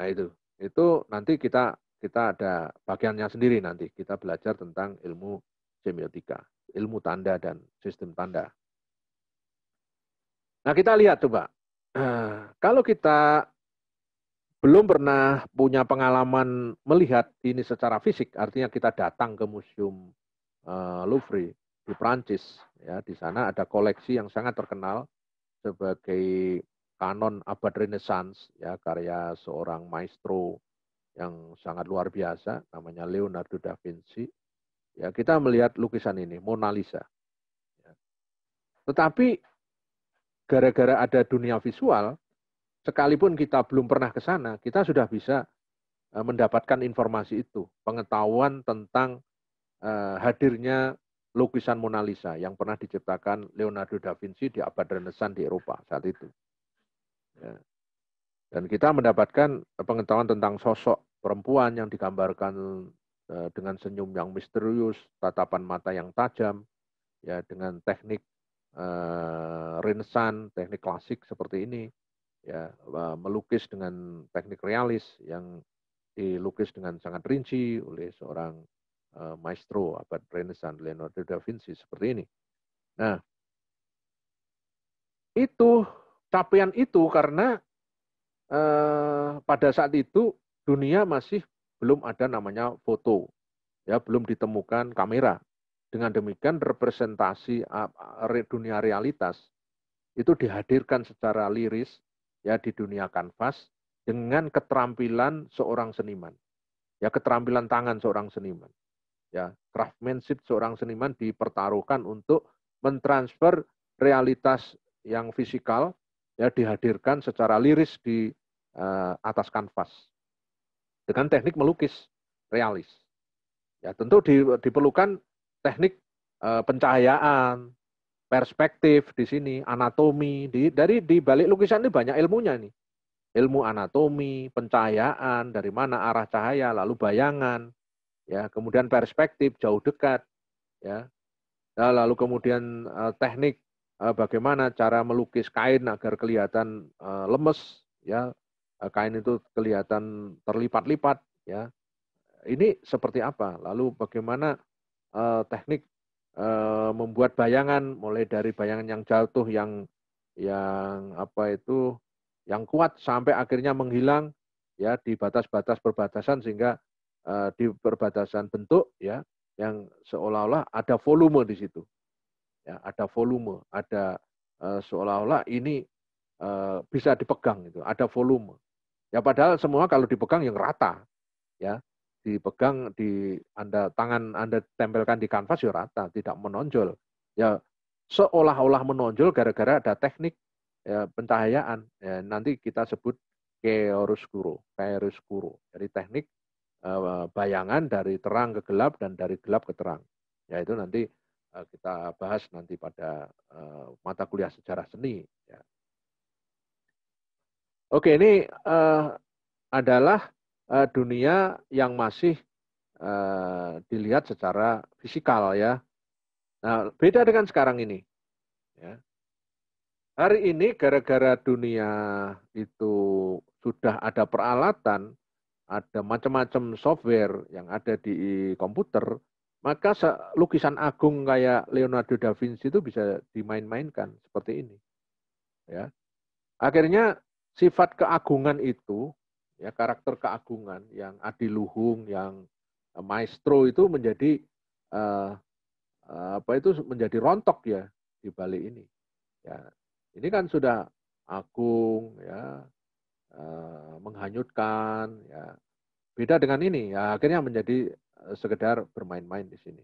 Nah itu, itu nanti kita kita ada bagiannya sendiri nanti kita belajar tentang ilmu semiotika, ilmu tanda dan sistem tanda. Nah kita lihat coba, kalau kita belum pernah punya pengalaman melihat ini secara fisik, artinya kita datang ke museum eh, Louvre di Prancis, ya di sana ada koleksi yang sangat terkenal sebagai kanon abad Renaissance, ya karya seorang maestro yang sangat luar biasa, namanya Leonardo da Vinci. Ya, kita melihat lukisan ini, Mona Lisa. Ya. Tetapi gara-gara ada dunia visual, sekalipun kita belum pernah ke sana, kita sudah bisa eh, mendapatkan informasi itu, pengetahuan tentang eh, hadirnya lukisan Mona Lisa yang pernah diciptakan Leonardo da Vinci di abad Renaissance di Eropa saat itu. Ya. Dan kita mendapatkan pengetahuan tentang sosok perempuan yang digambarkan Eh, dengan senyum yang misterius, tatapan mata yang tajam, ya dengan teknik eh, rinsan, teknik klasik seperti ini, ya eh, melukis dengan teknik realis yang dilukis dengan sangat rinci oleh seorang eh, maestro abad Renaissance Leonardo da Vinci seperti ini. Nah, itu capaian itu karena eh, pada saat itu dunia masih belum ada namanya foto, ya belum ditemukan kamera. Dengan demikian representasi dunia realitas itu dihadirkan secara liris ya di dunia kanvas dengan keterampilan seorang seniman. Ya keterampilan tangan seorang seniman. Ya, craftsmanship seorang seniman dipertaruhkan untuk mentransfer realitas yang fisikal ya dihadirkan secara liris di uh, atas kanvas dengan teknik melukis realis. Ya, tentu di, diperlukan teknik e, pencahayaan, perspektif di sini, anatomi. Di, dari di balik lukisan ini banyak ilmunya nih. Ilmu anatomi, pencahayaan, dari mana arah cahaya, lalu bayangan, ya, kemudian perspektif jauh dekat, ya. Nah, lalu kemudian eh, teknik eh, bagaimana cara melukis kain agar kelihatan lemes, ya, Eh, kain itu kelihatan terlipat-lipat ya. Ini seperti apa? Lalu bagaimana uh, teknik uh, membuat bayangan mulai dari bayangan yang jatuh yang yang apa itu yang kuat sampai akhirnya menghilang ya di batas-batas perbatasan sehingga uh, di perbatasan bentuk ya yang seolah-olah ada volume di situ. Ya, ada volume, ada seolah-olah ini bisa dipegang itu, ada volume. Ya padahal semua kalau dipegang yang rata. Ya, dipegang di Anda tangan Anda tempelkan di kanvas ya rata, tidak menonjol. Ya seolah-olah menonjol gara-gara ada teknik ya, pencahayaan. Ya, nanti kita sebut chiaroscuro, chiaroscuro. Jadi teknik eh, bayangan dari terang ke gelap dan dari gelap ke terang. Ya itu nanti eh, kita bahas nanti pada eh, mata kuliah sejarah seni. Ya. Oke, ini uh, adalah uh, dunia yang masih uh, dilihat secara fisikal ya. Nah, beda dengan sekarang ini. Ya. Hari ini gara-gara dunia itu sudah ada peralatan, ada macam-macam software yang ada di komputer, maka lukisan agung kayak Leonardo da Vinci itu bisa dimain-mainkan seperti ini. Ya. Akhirnya sifat keagungan itu, ya karakter keagungan yang adiluhung, yang eh, maestro itu menjadi eh, eh, apa itu menjadi rontok ya di Bali ini. Ya, ini kan sudah agung, ya menghanyutkan, ya beda dengan ini. Ya, akhirnya menjadi sekedar bermain-main di sini.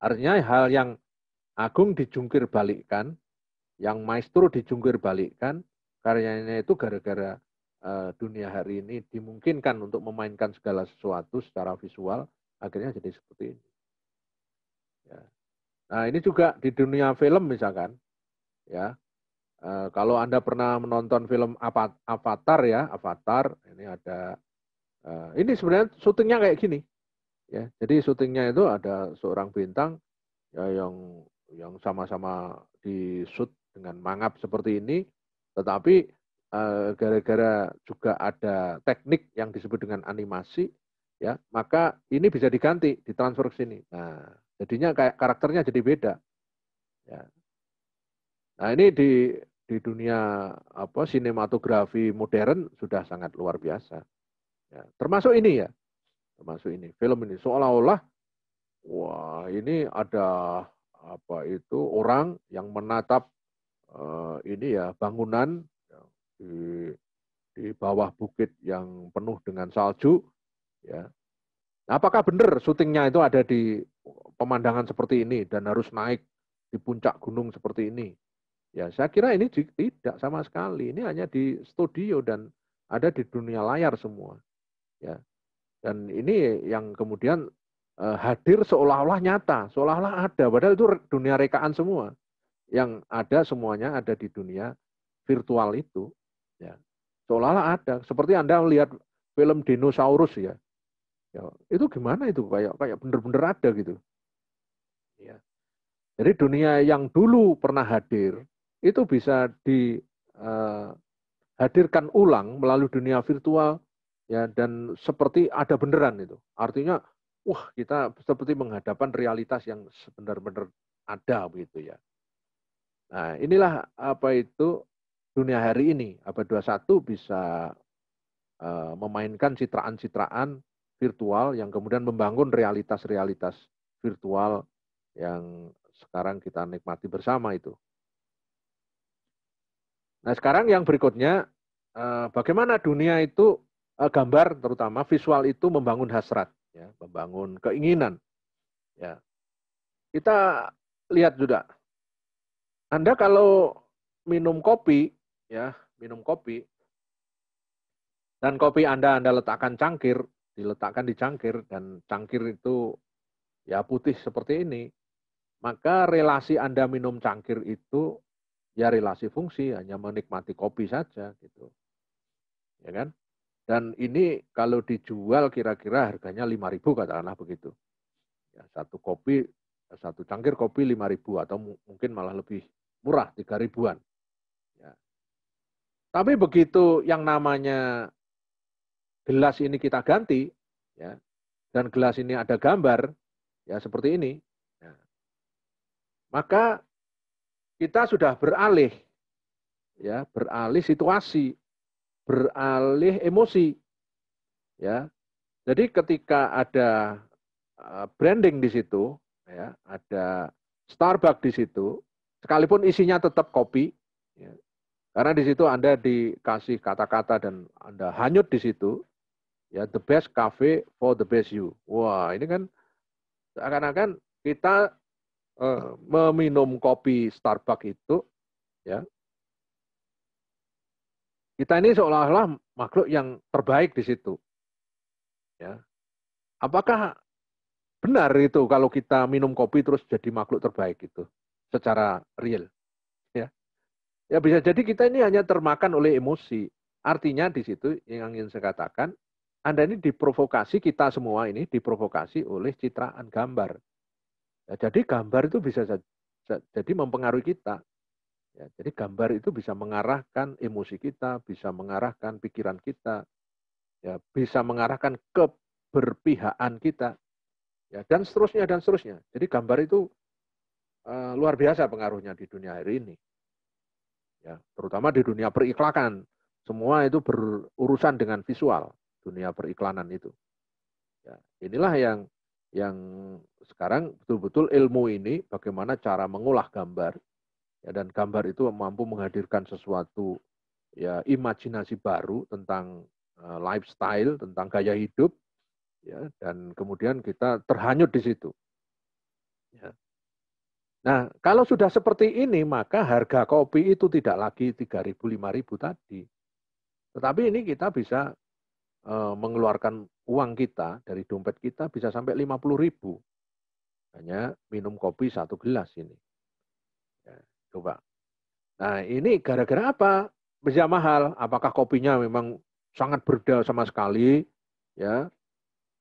Artinya hal yang agung dijungkir balikkan, yang maestro dijungkir balikkan, karyanya itu gara-gara eh, dunia hari ini dimungkinkan untuk memainkan segala sesuatu secara visual, akhirnya jadi seperti ini. Ya. Nah ini juga di dunia film misalkan, ya eh, kalau anda pernah menonton film Avatar ya, Avatar ini ada, eh, ini sebenarnya syutingnya kayak gini, ya jadi syutingnya itu ada seorang bintang ya yang yang sama-sama di shoot dengan mangap seperti ini tetapi eh, gara-gara juga ada teknik yang disebut dengan animasi, ya maka ini bisa diganti, ditransfer ke sini. Nah, jadinya kayak karakternya jadi beda. Ya. Nah ini di di dunia apa sinematografi modern sudah sangat luar biasa. Ya, termasuk ini ya, termasuk ini film ini seolah-olah wah ini ada apa itu orang yang menatap uh, ini ya bangunan ya, di, di bawah bukit yang penuh dengan salju. Ya. apakah benar syutingnya itu ada di pemandangan seperti ini dan harus naik di puncak gunung seperti ini? Ya, saya kira ini tidak sama sekali. Ini hanya di studio dan ada di dunia layar semua. Ya. Dan ini yang kemudian eh, hadir seolah-olah nyata, seolah-olah ada, padahal itu dunia rekaan semua yang ada semuanya ada di dunia virtual itu. Ya. Seolah-olah ada. Seperti Anda melihat film dinosaurus ya. ya itu gimana itu? Kayak kayak bener-bener ada gitu. Ya. Jadi dunia yang dulu pernah hadir, itu bisa dihadirkan eh, uh, ulang melalui dunia virtual ya dan seperti ada beneran itu. Artinya wah kita seperti menghadapkan realitas yang sebenar benar ada begitu ya. Nah, inilah apa itu dunia hari ini. Abad 21 bisa uh, memainkan citraan-citraan virtual yang kemudian membangun realitas-realitas virtual yang sekarang kita nikmati bersama itu. Nah, sekarang yang berikutnya uh, bagaimana dunia itu uh, gambar terutama visual itu membangun hasrat ya, membangun keinginan. Ya. Kita lihat juga. Anda kalau minum kopi, ya, minum kopi, dan kopi Anda Anda letakkan cangkir, diletakkan di cangkir, dan cangkir itu ya putih seperti ini, maka relasi Anda minum cangkir itu ya relasi fungsi, hanya menikmati kopi saja gitu. Ya kan? Dan ini kalau dijual kira-kira harganya 5.000 katakanlah begitu. Ya, satu kopi satu cangkir kopi 5.000 atau mungkin malah lebih murah, tiga ribuan. Ya. Tapi begitu yang namanya gelas ini kita ganti, ya, dan gelas ini ada gambar, ya seperti ini, ya. maka kita sudah beralih, ya beralih situasi, beralih emosi, ya. Jadi ketika ada eh, branding di situ, ya, ada Starbucks di situ, sekalipun isinya tetap kopi, ya, karena di situ Anda dikasih kata-kata dan Anda hanyut di situ, ya the best cafe for the best you. Wah, ini kan seakan-akan kita uh, meminum kopi Starbucks itu, ya kita ini seolah-olah makhluk yang terbaik di situ. Ya. Apakah benar itu kalau kita minum kopi terus jadi makhluk terbaik itu? secara real. Ya. ya bisa jadi kita ini hanya termakan oleh emosi. Artinya di situ yang ingin saya katakan, Anda ini diprovokasi, kita semua ini diprovokasi oleh citraan gambar. Ya, jadi gambar itu bisa jadi mempengaruhi kita. Ya, jadi gambar itu bisa mengarahkan emosi kita, bisa mengarahkan pikiran kita, ya, bisa mengarahkan keberpihakan kita, ya, dan seterusnya dan seterusnya. Jadi gambar itu uh, luar biasa pengaruhnya di dunia hari ini. Ya, terutama di dunia periklanan. Semua itu berurusan dengan visual, dunia periklanan itu. Ya, inilah yang yang sekarang betul-betul ilmu ini bagaimana cara mengolah gambar ya, dan gambar itu mampu menghadirkan sesuatu ya imajinasi baru tentang uh, lifestyle, tentang gaya hidup ya dan kemudian kita terhanyut di situ. Ya, Nah, kalau sudah seperti ini, maka harga kopi itu tidak lagi 3.000, 5.000 tadi. Tetapi ini kita bisa eh, mengeluarkan uang kita dari dompet kita bisa sampai 50.000. Hanya minum kopi satu gelas ini. Ya, coba. Nah, ini gara-gara apa? Bisa mahal. Apakah kopinya memang sangat berbeda sama sekali? Ya,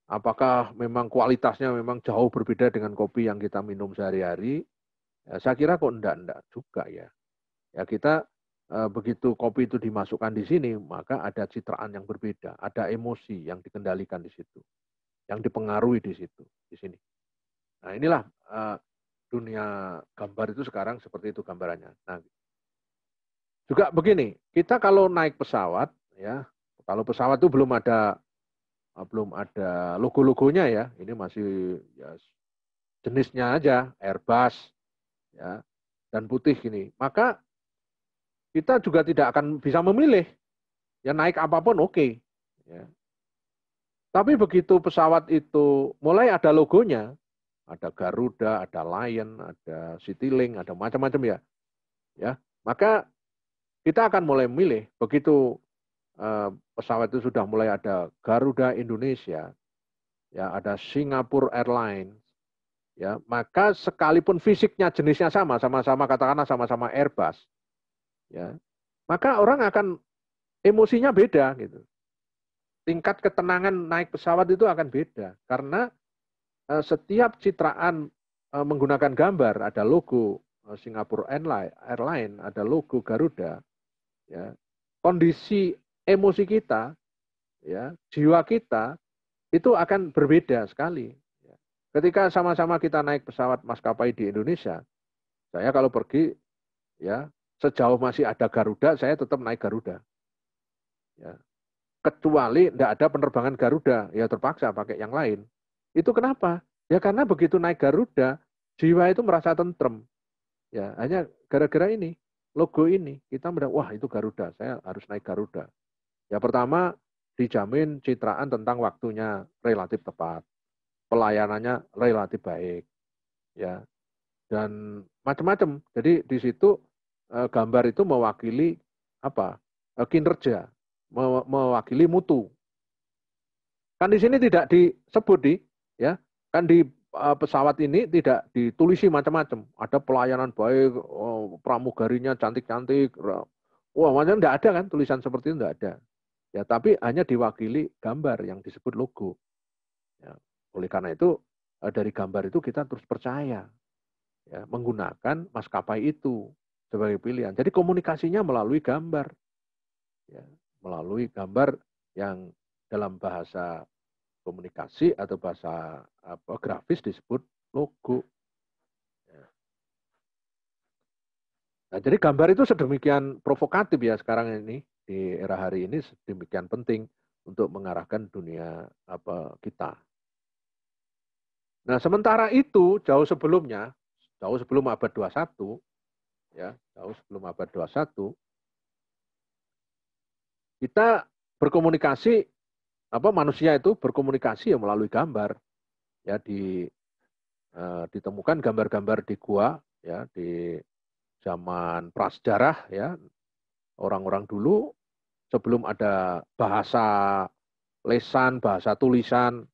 apakah memang kualitasnya memang jauh berbeda dengan kopi yang kita minum sehari-hari Ya, saya kira kok enggak-enggak juga ya. Ya kita eh, begitu kopi itu dimasukkan di sini, maka ada citraan yang berbeda, ada emosi yang dikendalikan di situ, yang dipengaruhi di situ, di sini. Nah inilah e, dunia gambar itu sekarang seperti itu gambarannya. Nah, juga begini, kita kalau naik pesawat, ya kalau pesawat itu belum ada eh, belum ada logo-logonya ya, ini masih ya, jenisnya aja, Airbus, ya, dan putih gini. Maka kita juga tidak akan bisa memilih. Ya naik apapun oke. Okay. Ya. Tapi begitu pesawat itu mulai ada logonya, ada Garuda, ada Lion, ada Citylink, ada macam-macam ya. Ya, maka kita akan mulai memilih. Begitu eh, pesawat itu sudah mulai ada Garuda Indonesia, ya ada Singapore Airlines ya maka sekalipun fisiknya jenisnya sama, sama-sama katakanlah sama-sama Airbus, ya maka orang akan emosinya beda gitu. Tingkat ketenangan naik pesawat itu akan beda karena eh, setiap citraan eh, menggunakan gambar ada logo eh, Singapore Airline, ada logo Garuda, ya kondisi emosi kita, ya jiwa kita itu akan berbeda sekali Ketika sama-sama kita naik pesawat maskapai di Indonesia, saya kalau pergi ya sejauh masih ada Garuda, saya tetap naik Garuda. Ya. Kecuali tidak ada penerbangan Garuda, ya terpaksa pakai yang lain. Itu kenapa? Ya karena begitu naik Garuda, jiwa itu merasa tentrem. Ya, hanya gara-gara ini, logo ini, kita mendapat, wah itu Garuda, saya harus naik Garuda. Ya pertama, dijamin citraan tentang waktunya relatif tepat pelayanannya relatif baik ya dan macam-macam jadi di situ eh, gambar itu mewakili apa eh, kinerja mewakili mutu kan di sini tidak disebut di ya kan di eh, pesawat ini tidak ditulisi macam-macam ada pelayanan baik oh, pramugarinya cantik-cantik wah macam tidak ada kan tulisan seperti itu tidak ada ya tapi hanya diwakili gambar yang disebut logo ya. Oleh karena itu, eh, dari gambar itu kita terus percaya. Ya, menggunakan maskapai itu sebagai pilihan. Jadi komunikasinya melalui gambar. Ya, melalui gambar yang dalam bahasa komunikasi atau bahasa apa, grafis disebut logo. Ya. Nah, jadi gambar itu sedemikian provokatif ya sekarang ini di era hari ini sedemikian penting untuk mengarahkan dunia apa kita Nah, sementara itu jauh sebelumnya, jauh sebelum abad 21, ya, jauh sebelum abad 21, kita berkomunikasi apa manusia itu berkomunikasi ya melalui gambar. Ya di eh, ditemukan gambar-gambar di gua ya di zaman prasejarah ya orang-orang dulu sebelum ada bahasa lesan, bahasa tulisan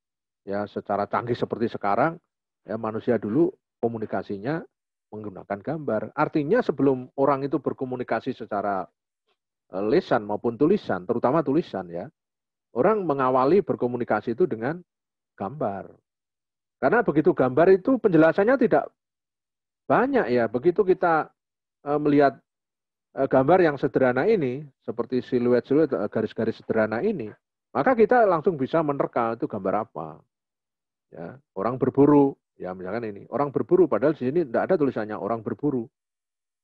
ya secara canggih seperti sekarang ya manusia dulu komunikasinya menggunakan gambar. Artinya sebelum orang itu berkomunikasi secara eh, lisan maupun tulisan, terutama tulisan ya, orang mengawali berkomunikasi itu dengan gambar. Karena begitu gambar itu penjelasannya tidak banyak ya. Begitu kita eh, melihat eh, gambar yang sederhana ini, seperti siluet-siluet garis-garis sederhana ini, maka kita langsung bisa menerka itu gambar apa. Ya, orang berburu, ya misalkan ini, orang berburu padahal di sini tidak ada tulisannya orang berburu.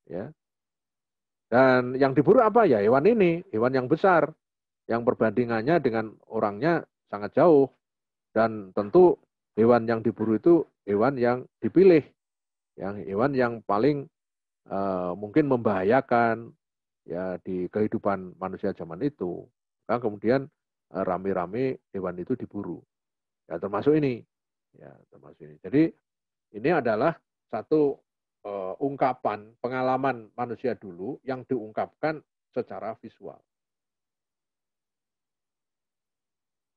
Ya. Dan yang diburu apa? Ya hewan ini, hewan yang besar. Yang perbandingannya dengan orangnya sangat jauh. Dan tentu hewan yang diburu itu hewan yang dipilih. Yang hewan yang paling uh, mungkin membahayakan ya di kehidupan manusia zaman itu. kan kemudian eh, rame-rame hewan itu diburu. Ya termasuk ini ya termasuk ini. Jadi ini adalah satu uh, ungkapan pengalaman manusia dulu yang diungkapkan secara visual.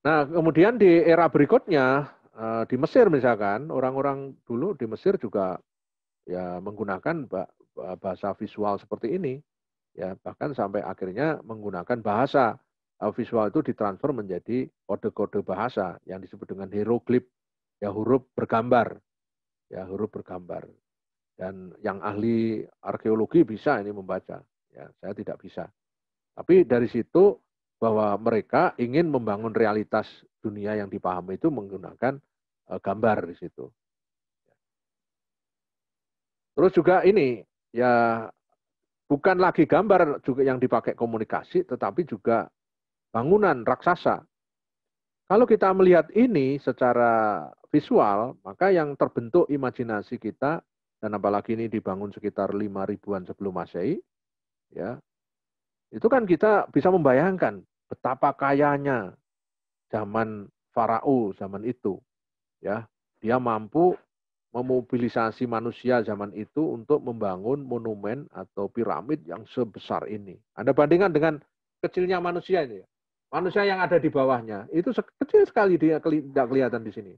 Nah, kemudian di era berikutnya eh, di Mesir misalkan orang-orang dulu di Mesir juga ya menggunakan bahasa visual seperti ini ya bahkan sampai akhirnya menggunakan bahasa eh, visual itu ditransfer menjadi kode-kode bahasa yang disebut dengan hieroglif ya huruf bergambar ya huruf bergambar dan yang ahli arkeologi bisa ini membaca ya saya tidak bisa tapi dari situ bahwa mereka ingin membangun realitas dunia yang dipahami itu menggunakan uh, gambar di situ terus juga ini ya bukan lagi gambar juga yang dipakai komunikasi tetapi juga bangunan raksasa kalau kita melihat ini secara visual, maka yang terbentuk imajinasi kita dan apalagi ini dibangun sekitar 5 ribuan sebelum Masehi, ya. Itu kan kita bisa membayangkan betapa kayanya zaman Farao zaman itu. Ya, dia mampu memobilisasi manusia zaman itu untuk membangun monumen atau piramid yang sebesar ini. Anda bandingkan dengan kecilnya manusia ini. Ya. Manusia yang ada di bawahnya itu kecil sekali dia tidak kelihatan di sini.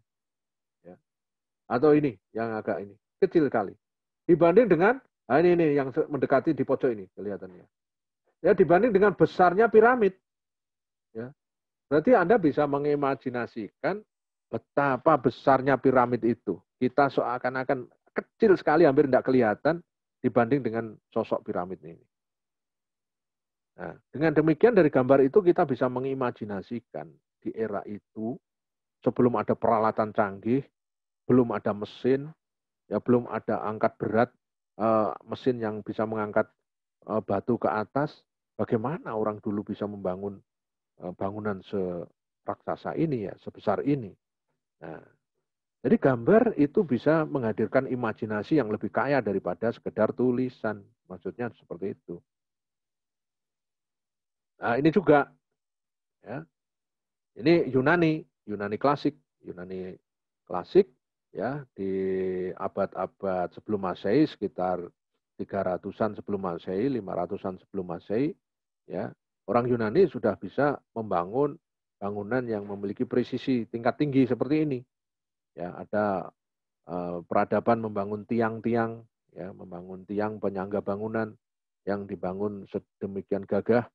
Atau ini yang agak ini, kecil kali. Dibanding dengan nah ini ini yang mendekati di pojok ini kelihatannya. Ya dibanding dengan besarnya piramid. Ya. Berarti Anda bisa mengimajinasikan betapa besarnya piramid itu. Kita seakan-akan kecil sekali hampir tidak kelihatan dibanding dengan sosok piramid ini. Nah, dengan demikian dari gambar itu kita bisa mengimajinasikan di era itu sebelum ada peralatan canggih, belum ada mesin, ya belum ada angkat berat uh, mesin yang bisa mengangkat uh, batu ke atas. Bagaimana orang dulu bisa membangun uh, bangunan seraksasa ini ya, sebesar ini? Nah, jadi gambar itu bisa menghadirkan imajinasi yang lebih kaya daripada sekedar tulisan. Maksudnya seperti itu. Nah, ini juga ya. Ini Yunani, Yunani klasik, Yunani klasik ya di abad-abad sebelum Masehi sekitar 300-an sebelum Masehi, 500-an sebelum Masehi, ya. Orang Yunani sudah bisa membangun bangunan yang memiliki presisi tingkat tinggi seperti ini. Ya, ada eh, peradaban membangun tiang-tiang, ya, membangun tiang penyangga bangunan yang dibangun sedemikian gagah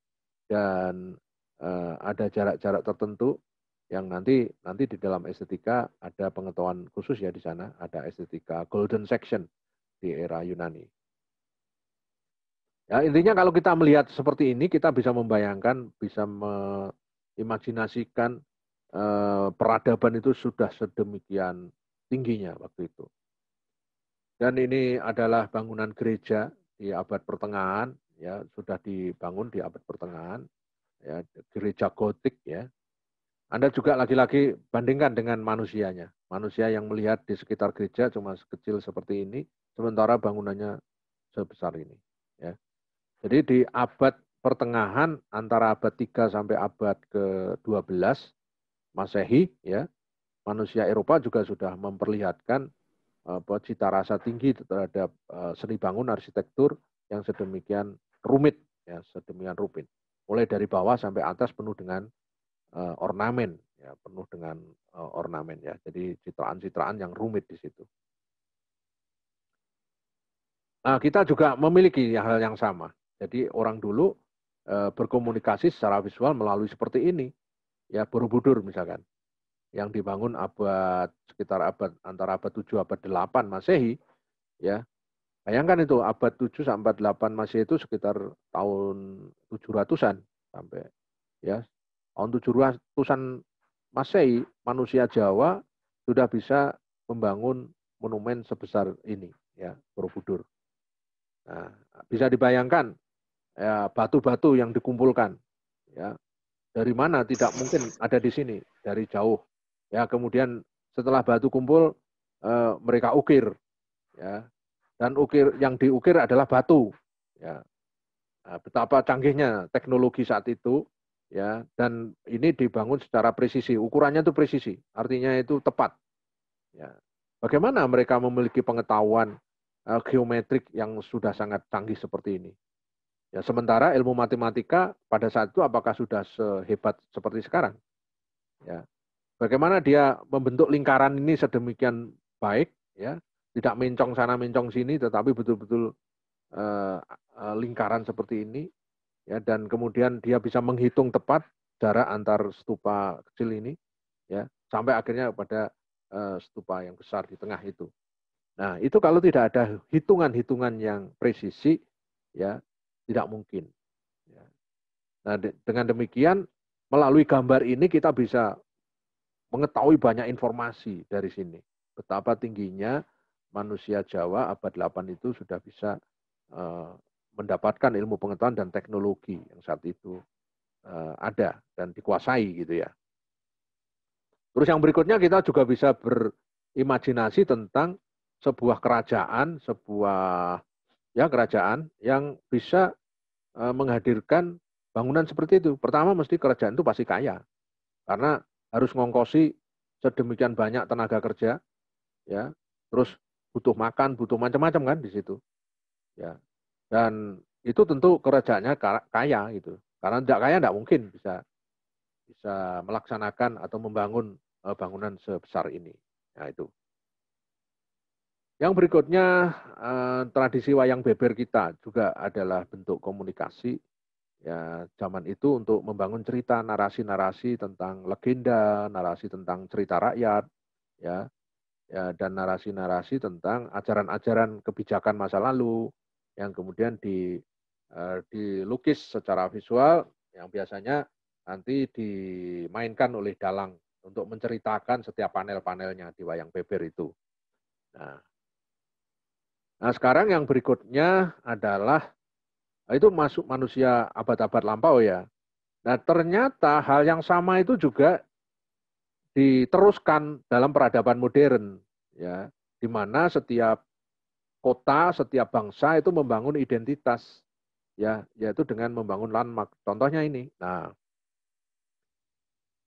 dan eh, ada jarak-jarak tertentu yang nanti nanti di dalam estetika ada pengetahuan khusus ya di sana, ada estetika golden section di era Yunani. Ya, intinya kalau kita melihat seperti ini, kita bisa membayangkan, bisa mengimajinasikan eh, peradaban itu sudah sedemikian tingginya waktu itu. Dan ini adalah bangunan gereja di abad pertengahan, ya sudah dibangun di abad pertengahan, ya gereja gotik ya anda juga lagi-lagi bandingkan dengan manusianya. Manusia yang melihat di sekitar gereja cuma sekecil seperti ini, sementara bangunannya sebesar ini. Ya. Jadi di abad pertengahan antara abad 3 sampai abad ke-12 Masehi, ya, manusia Eropa juga sudah memperlihatkan apa, cita rasa tinggi terhadap eh, seni bangun arsitektur yang sedemikian rumit, ya, sedemikian rumit. Mulai dari bawah sampai atas penuh dengan uh, ornamen ya penuh dengan uh, ornamen ya jadi citraan-citraan yang rumit di situ nah kita juga memiliki hal yang sama jadi orang dulu uh, berkomunikasi secara visual melalui seperti ini ya Borobudur misalkan yang dibangun abad sekitar abad antara abad 7 abad 8 Masehi ya Bayangkan itu abad 7 sampai 8 masehi itu sekitar tahun 700-an sampai ya Tahun 700-an Masehi, manusia Jawa sudah bisa membangun monumen sebesar ini, ya, Borobudur. Nah, bisa dibayangkan ya, batu-batu yang dikumpulkan, ya, dari mana tidak mungkin ada di sini, dari jauh. Ya, kemudian setelah batu kumpul eh, mereka ukir, ya, dan ukir yang diukir adalah batu, ya. Nah, betapa canggihnya teknologi saat itu ya dan ini dibangun secara presisi ukurannya itu presisi artinya itu tepat ya bagaimana mereka memiliki pengetahuan uh, geometrik yang sudah sangat canggih seperti ini ya sementara ilmu matematika pada saat itu apakah sudah sehebat seperti sekarang ya bagaimana dia membentuk lingkaran ini sedemikian baik ya tidak mencong sana mencong sini tetapi betul-betul eh, eh, lingkaran seperti ini ya dan kemudian dia bisa menghitung tepat jarak antar stupa kecil ini ya sampai akhirnya pada eh, stupa yang besar di tengah itu. Nah, itu kalau tidak ada hitungan-hitungan yang presisi ya tidak mungkin. Ya. Nah, dengan demikian melalui gambar ini kita bisa mengetahui banyak informasi dari sini. Betapa tingginya manusia Jawa abad 8 itu sudah bisa eh, mendapatkan ilmu pengetahuan dan teknologi yang saat itu eh, ada dan dikuasai gitu ya. Terus yang berikutnya kita juga bisa berimajinasi tentang sebuah kerajaan, sebuah ya kerajaan yang bisa eh, menghadirkan bangunan seperti itu. Pertama mesti kerajaan itu pasti kaya. Karena harus ngongkosi sedemikian banyak tenaga kerja ya. Terus butuh makan, butuh macam-macam kan di situ. Ya. Dan itu tentu kerajaannya kaya gitu. Karena tidak kaya tidak mungkin bisa bisa melaksanakan atau membangun eh, bangunan sebesar ini. Nah itu. Yang berikutnya eh, tradisi wayang beber kita juga adalah bentuk komunikasi ya zaman itu untuk membangun cerita narasi-narasi tentang legenda, narasi tentang cerita rakyat ya, ya dan narasi-narasi tentang ajaran-ajaran kebijakan masa lalu yang kemudian di, eh, dilukis secara visual yang biasanya nanti dimainkan oleh dalang untuk menceritakan setiap panel-panelnya di wayang beber itu. Nah, nah sekarang yang berikutnya adalah itu masuk manusia abad-abad lampau ya. Nah ternyata hal yang sama itu juga diteruskan dalam peradaban modern ya, di mana setiap kota, setiap bangsa itu membangun identitas ya, yaitu dengan membangun landmark. Contohnya ini. Nah,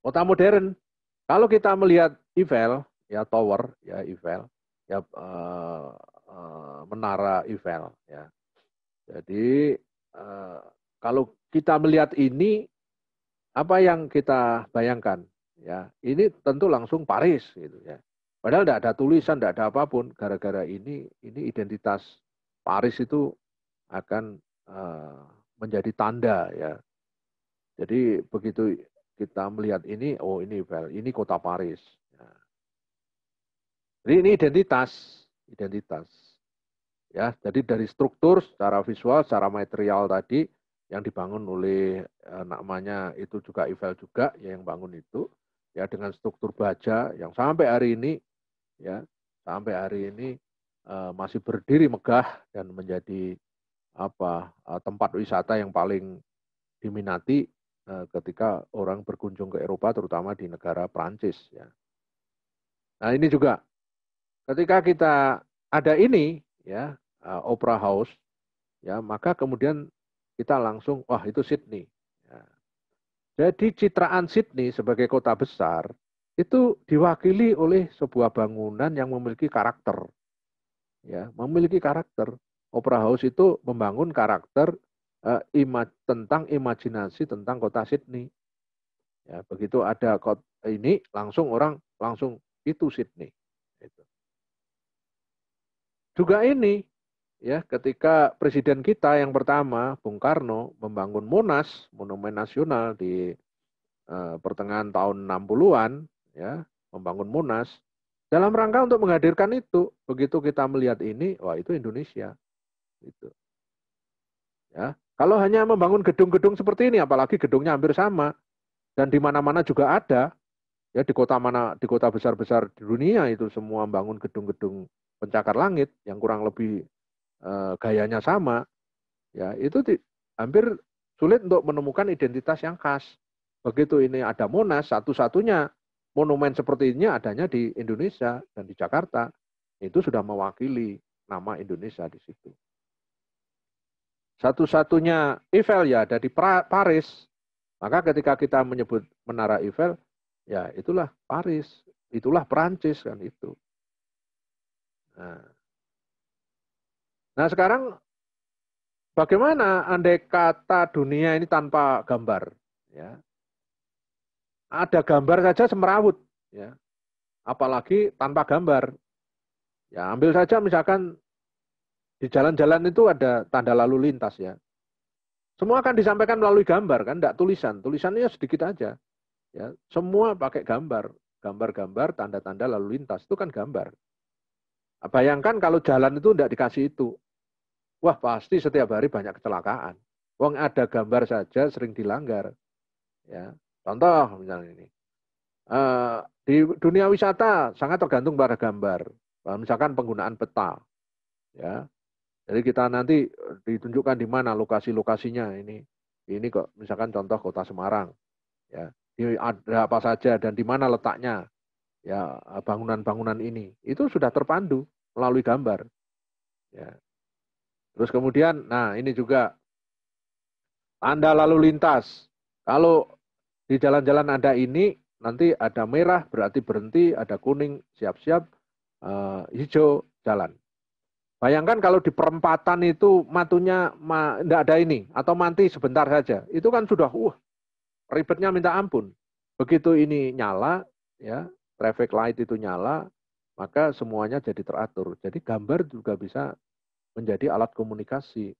kota modern. Kalau kita melihat Eiffel, ya tower, ya Eiffel, ya uh, uh, menara Eiffel, ya. Jadi uh, kalau kita melihat ini, apa yang kita bayangkan? Ya, ini tentu langsung Paris gitu ya. Padahal tidak ada tulisan, tidak ada apapun. Gara-gara ini, ini identitas Paris itu akan uh, menjadi tanda ya. Jadi begitu kita melihat ini, oh ini ini kota Paris. Ya. Jadi ini identitas, identitas. Ya, jadi dari struktur secara visual, secara material tadi yang dibangun oleh eh, namanya itu juga Eiffel juga ya yang bangun itu ya dengan struktur baja yang sampai hari ini ya sampai hari ini uh, masih berdiri megah dan menjadi apa uh, tempat wisata yang paling diminati uh, ketika orang berkunjung ke Eropa terutama di negara Prancis ya. Nah, ini juga ketika kita ada ini ya uh, Opera House ya maka kemudian kita langsung wah itu Sydney. Ya. Jadi citraan Sydney sebagai kota besar itu diwakili oleh sebuah bangunan yang memiliki karakter. Ya, memiliki karakter. Opera House itu membangun karakter eh, ima, tentang imajinasi tentang kota Sydney. Ya, begitu ada kota ini langsung orang langsung itu Sydney. Itu. Juga ini ya ketika presiden kita yang pertama Bung Karno membangun Monas, Monumen Nasional di eh, pertengahan tahun 60-an ya, membangun Monas Dalam rangka untuk menghadirkan itu, begitu kita melihat ini, wah itu Indonesia. Itu. Ya, kalau hanya membangun gedung-gedung seperti ini, apalagi gedungnya hampir sama dan di mana-mana juga ada, ya di kota mana di kota besar-besar di dunia itu semua membangun gedung-gedung pencakar langit yang kurang lebih e, gayanya sama ya itu di, hampir sulit untuk menemukan identitas yang khas begitu ini ada Monas satu-satunya monumen seperti ini adanya di Indonesia dan di Jakarta. Itu sudah mewakili nama Indonesia di situ. Satu-satunya Eiffel ya ada di Paris. Maka ketika kita menyebut Menara Eiffel, ya itulah Paris, itulah Perancis kan itu. Nah, nah sekarang bagaimana andai kata dunia ini tanpa gambar? Ya, ada gambar saja semerawut, ya. Apalagi tanpa gambar. Ya, ambil saja misalkan di jalan-jalan itu ada tanda lalu lintas ya. Semua akan disampaikan melalui gambar kan, tidak tulisan. Tulisannya ya sedikit aja. Ya, semua pakai gambar, gambar-gambar, tanda-tanda lalu lintas itu kan gambar. Nah, bayangkan kalau jalan itu tidak dikasih itu. Wah pasti setiap hari banyak kecelakaan. Wong ada gambar saja sering dilanggar. Ya. Contoh misalnya ini. Uh, di dunia wisata sangat tergantung pada gambar. Misalkan penggunaan peta. Ya. Jadi kita nanti eh, ditunjukkan di mana lokasi-lokasinya ini. Ini kok misalkan contoh kota Semarang. Ya. Di ada apa saja dan di mana letaknya. Ya, eh, bangunan-bangunan ini itu sudah terpandu melalui gambar. Ya. Terus kemudian, nah ini juga tanda lalu lintas. Kalau di jalan-jalan ada ini, nanti ada merah berarti berhenti, ada kuning siap-siap, uh, hijau jalan. Bayangkan kalau di perempatan itu matunya ma, ada ini atau mati sebentar saja. Itu kan sudah uh ribetnya minta ampun. Begitu ini nyala ya, traffic light itu nyala, maka semuanya jadi teratur. Jadi gambar juga bisa menjadi alat komunikasi.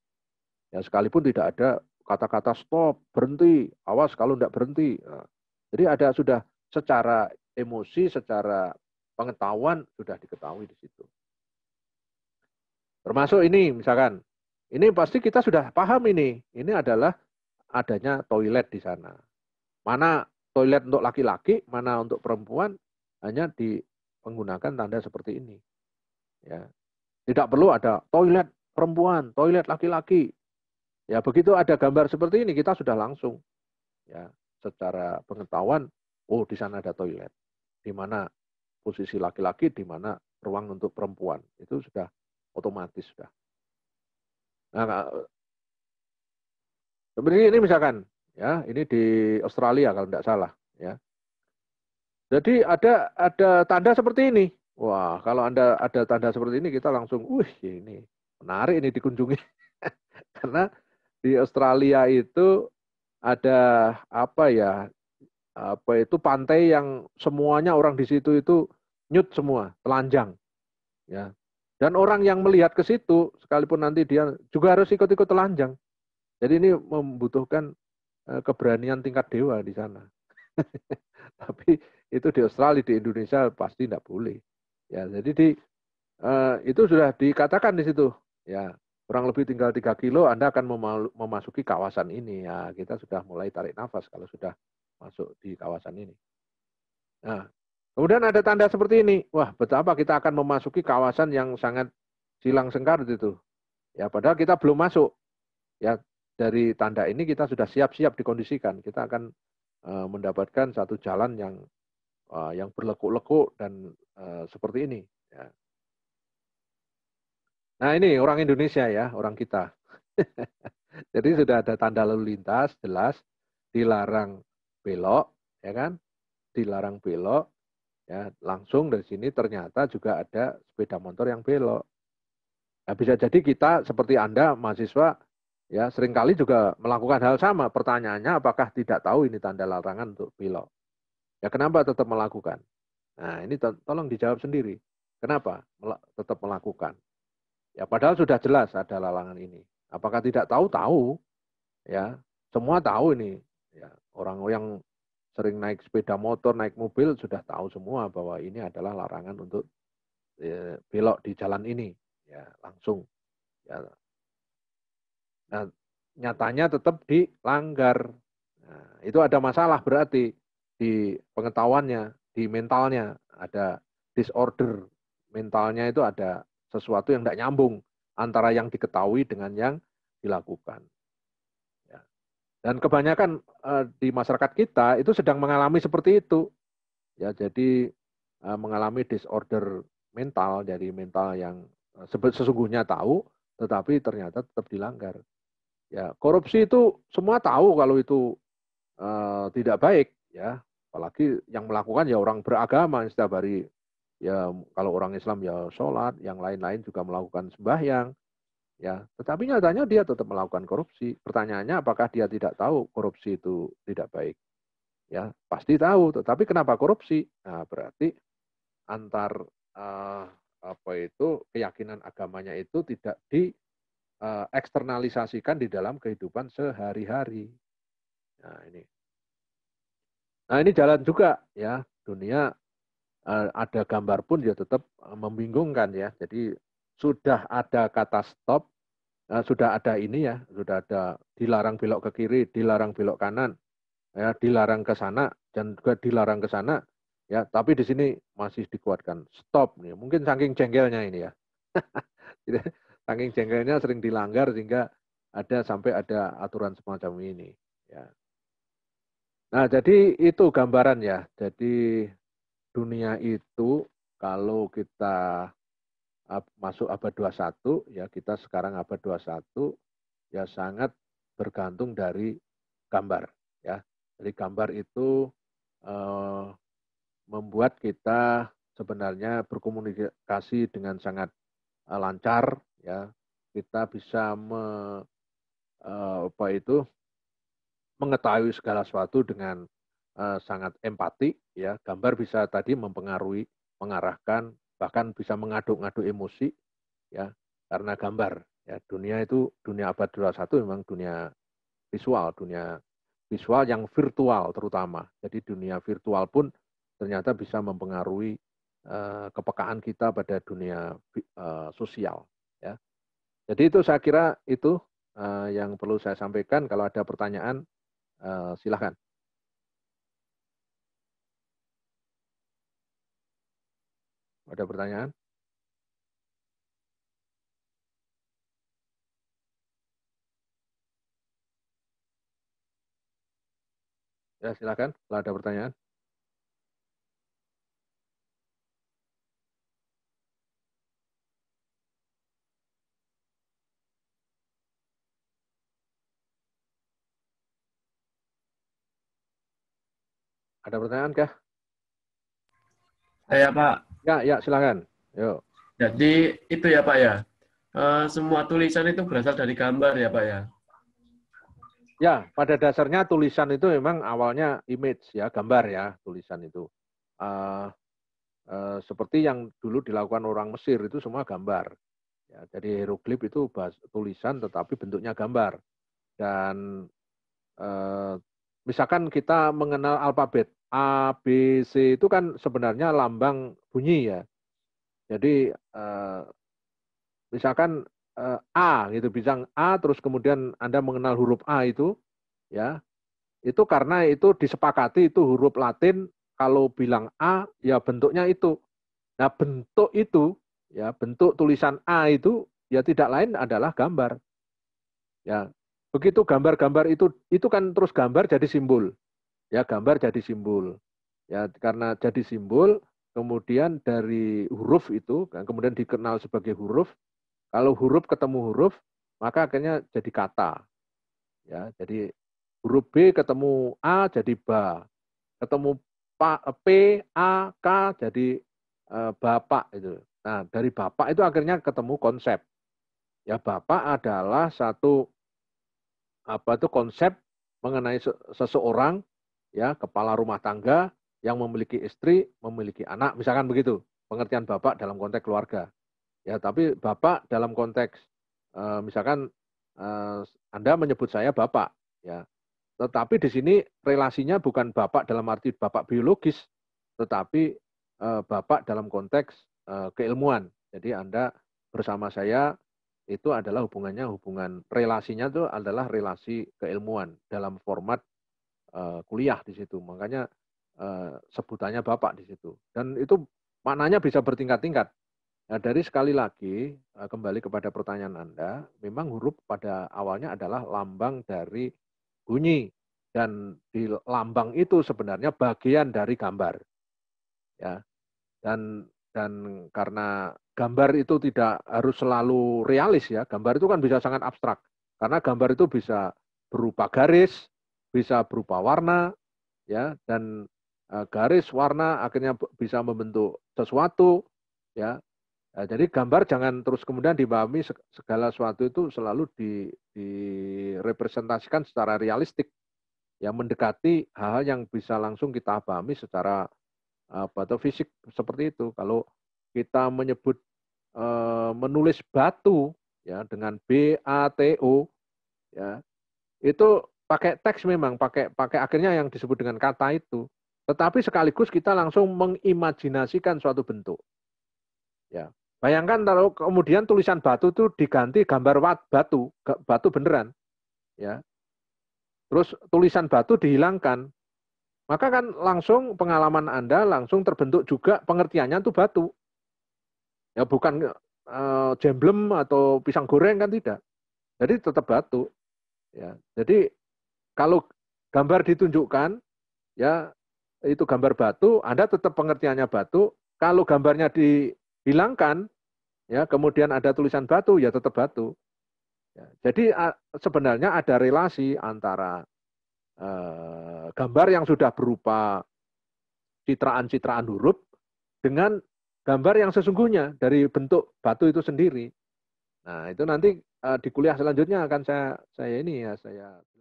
Ya sekalipun tidak ada kata-kata stop, berhenti, awas kalau tidak berhenti. Nah, jadi ada sudah secara emosi, secara pengetahuan sudah diketahui di situ. Termasuk ini misalkan, ini pasti kita sudah paham ini. Ini adalah adanya toilet di sana. Mana toilet untuk laki-laki, mana untuk perempuan, hanya di menggunakan tanda seperti ini. Ya. Tidak perlu ada toilet perempuan, toilet laki-laki. Ya, begitu ada gambar seperti ini kita sudah langsung ya secara pengetahuan, oh di sana ada toilet. Di mana posisi laki-laki, di mana ruang untuk perempuan. Itu sudah otomatis sudah. Nah, seperti ini misalkan, ya ini di Australia kalau tidak salah, ya. Jadi ada ada tanda seperti ini. Wah, kalau Anda ada tanda seperti ini kita langsung, "Wih, ini menarik ini dikunjungi." Karena di Australia itu ada apa ya apa itu pantai yang semuanya orang di situ itu nyut semua telanjang ya dan orang yang melihat ke situ sekalipun nanti dia juga harus ikut-ikut telanjang jadi ini membutuhkan eh, keberanian tingkat dewa di sana tapi itu di Australia di Indonesia pasti tidak boleh ya jadi di eh, itu sudah dikatakan di situ ya kurang lebih tinggal 3 kilo Anda akan memasuki kawasan ini. Ya, kita sudah mulai tarik nafas kalau sudah masuk di kawasan ini. Nah, kemudian ada tanda seperti ini. Wah, betapa kita akan memasuki kawasan yang sangat silang sengkar itu. Ya, padahal kita belum masuk. Ya, dari tanda ini kita sudah siap-siap dikondisikan. Kita akan eh, mendapatkan satu jalan yang eh, yang berlekuk-lekuk dan eh, seperti ini. Ya. Nah ini orang Indonesia ya, orang kita. Jadi sudah ada tanda lalu lintas, jelas, dilarang belok, ya kan? Dilarang belok, ya langsung dari sini ternyata juga ada sepeda motor yang belok. Nah, bisa jadi kita seperti Anda, mahasiswa, ya seringkali juga melakukan hal sama. Pertanyaannya apakah tidak tahu ini tanda larangan untuk belok? Ya kenapa tetap melakukan? Nah ini to tolong dijawab sendiri. Kenapa tetap melakukan? Ya, padahal sudah jelas ada larangan ini. Apakah tidak tahu? Tahu. Ya, semua tahu ini. Ya, orang yang sering naik sepeda motor, naik mobil sudah tahu semua bahwa ini adalah larangan untuk ya, belok di jalan ini. Ya, langsung. Ya. Nah, nyatanya tetap dilanggar. Nah, itu ada masalah berarti di pengetahuannya, di mentalnya ada disorder mentalnya itu ada sesuatu yang tidak nyambung antara yang diketahui dengan yang dilakukan. Ya. Dan kebanyakan eh, di masyarakat kita itu sedang mengalami seperti itu. Ya, jadi eh, mengalami disorder mental dari mental yang eh, sesungguhnya tahu tetapi ternyata tetap dilanggar. Ya, korupsi itu semua tahu kalau itu uh, tidak baik ya, apalagi yang melakukan ya orang beragama setiap hari ya kalau orang Islam ya sholat, yang lain-lain juga melakukan sembahyang, ya. Tetapi nyatanya dia tetap melakukan korupsi. Pertanyaannya apakah dia tidak tahu korupsi itu tidak baik? Ya pasti tahu, tetapi kenapa korupsi? Nah berarti antar uh, apa itu keyakinan agamanya itu tidak di uh, eksternalisasikan di dalam kehidupan sehari-hari. Nah ini, nah ini jalan juga ya dunia Eh, ada gambar pun dia ya tetap eh, membingungkan ya. Jadi sudah ada kata stop, eh, sudah ada ini ya, sudah ada dilarang belok ke kiri, dilarang belok kanan, ya dilarang ke sana dan juga dilarang ke sana ya. Tapi di sini masih dikuatkan stop nih. Mungkin saking jengkelnya ini ya. saking jengkelnya sering dilanggar sehingga ada sampai ada aturan semacam ini ya. Nah, jadi itu gambaran ya. Jadi dunia itu kalau kita masuk abad 21 ya kita sekarang abad 21 ya sangat bergantung dari gambar ya. dari gambar itu eh, membuat kita sebenarnya berkomunikasi dengan sangat eh, lancar ya. Kita bisa me, eh, apa itu mengetahui segala sesuatu dengan Eh, sangat empati ya gambar bisa tadi mempengaruhi mengarahkan bahkan bisa mengaduk-ngaduk emosi ya karena gambar ya dunia itu dunia abad 21 memang dunia visual dunia visual yang virtual terutama jadi dunia virtual pun ternyata bisa mempengaruhi eh, kepekaan kita pada dunia eh, sosial ya jadi itu saya kira itu yang perlu saya sampaikan kalau ada pertanyaan silahkan Ada pertanyaan? Ya, silakan. Kalau ada pertanyaan. Ada pertanyaan kah? Saya Pak Ya, ya, silakan. Yuk. Jadi itu ya Pak ya. Uh, semua tulisan itu berasal dari gambar ya Pak ya. Ya, pada dasarnya tulisan itu memang awalnya image ya, gambar ya, tulisan itu. Uh, uh, seperti yang dulu dilakukan orang Mesir itu semua gambar. Ya, jadi hieroglif itu bahas, tulisan tetapi bentuknya gambar. Dan misalkan kita mengenal alfabet A, B, C itu kan sebenarnya lambang bunyi ya. Jadi e, misalkan e, A gitu, bilang A terus kemudian Anda mengenal huruf A itu ya. Itu karena itu disepakati itu huruf Latin kalau bilang A ya bentuknya itu. Nah, bentuk itu ya, bentuk tulisan A itu ya tidak lain adalah gambar. Ya, begitu gambar-gambar itu itu kan terus gambar jadi simbol. Ya, gambar jadi simbol. Ya, karena jadi simbol, kemudian dari huruf itu, kan, kemudian dikenal sebagai huruf. Kalau huruf ketemu huruf, maka akhirnya jadi kata. Ya, jadi huruf B ketemu A jadi ba. Ketemu P, A, K jadi e, bapak itu. Nah, dari bapak itu akhirnya ketemu konsep. Ya, bapak adalah satu apa itu konsep mengenai seseorang ya kepala rumah tangga yang memiliki istri, memiliki anak, misalkan begitu. Pengertian bapak dalam konteks keluarga. Ya, tapi bapak dalam konteks eh, misalkan eh, Anda menyebut saya bapak, ya. Tetapi di sini relasinya bukan bapak dalam arti bapak biologis, tetapi eh, bapak dalam konteks keilmuan. Jadi Anda bersama saya itu adalah hubungannya hubungan relasinya itu adalah relasi keilmuan dalam format uh, kuliah di situ. Makanya uh, sebutannya Bapak di situ. Dan itu maknanya bisa bertingkat-tingkat. Nah, dari sekali lagi, uh, kembali kepada pertanyaan Anda, memang huruf pada awalnya adalah lambang dari bunyi. Dan di lambang itu sebenarnya bagian dari gambar. Ya. Dan dan karena gambar itu tidak harus selalu realis ya. Gambar itu kan bisa sangat abstrak. Karena gambar itu bisa berupa garis, bisa berupa warna ya dan eh, garis warna akhirnya bisa membentuk sesuatu ya Nah, jadi gambar jangan terus kemudian dipahami segala sesuatu itu selalu direpresentasikan secara realistik, yang mendekati hal-hal yang bisa langsung kita pahami secara apa eh, atau fisik seperti itu. Kalau kita menyebut e, menulis batu ya dengan B A T u, ya itu pakai teks memang pakai pakai akhirnya yang disebut dengan kata itu tetapi sekaligus kita langsung mengimajinasikan suatu bentuk ya bayangkan kalau kemudian tulisan batu itu diganti gambar wat, batu batu beneran ya terus tulisan batu dihilangkan maka kan langsung pengalaman anda langsung terbentuk juga pengertiannya itu batu ya bukan uh, jemblem atau pisang goreng kan tidak jadi tetap batu ya jadi kalau gambar ditunjukkan, ya itu gambar batu, Anda tetap pengertiannya batu. Kalau gambarnya dihilangkan, ya kemudian ada tulisan batu, ya tetap batu. Ya, jadi sebenarnya ada relasi antara eh, gambar yang sudah berupa citraan-citraan huruf dengan gambar yang sesungguhnya dari bentuk batu itu sendiri. Nah, itu nanti eh, di kuliah selanjutnya akan saya saya ini ya saya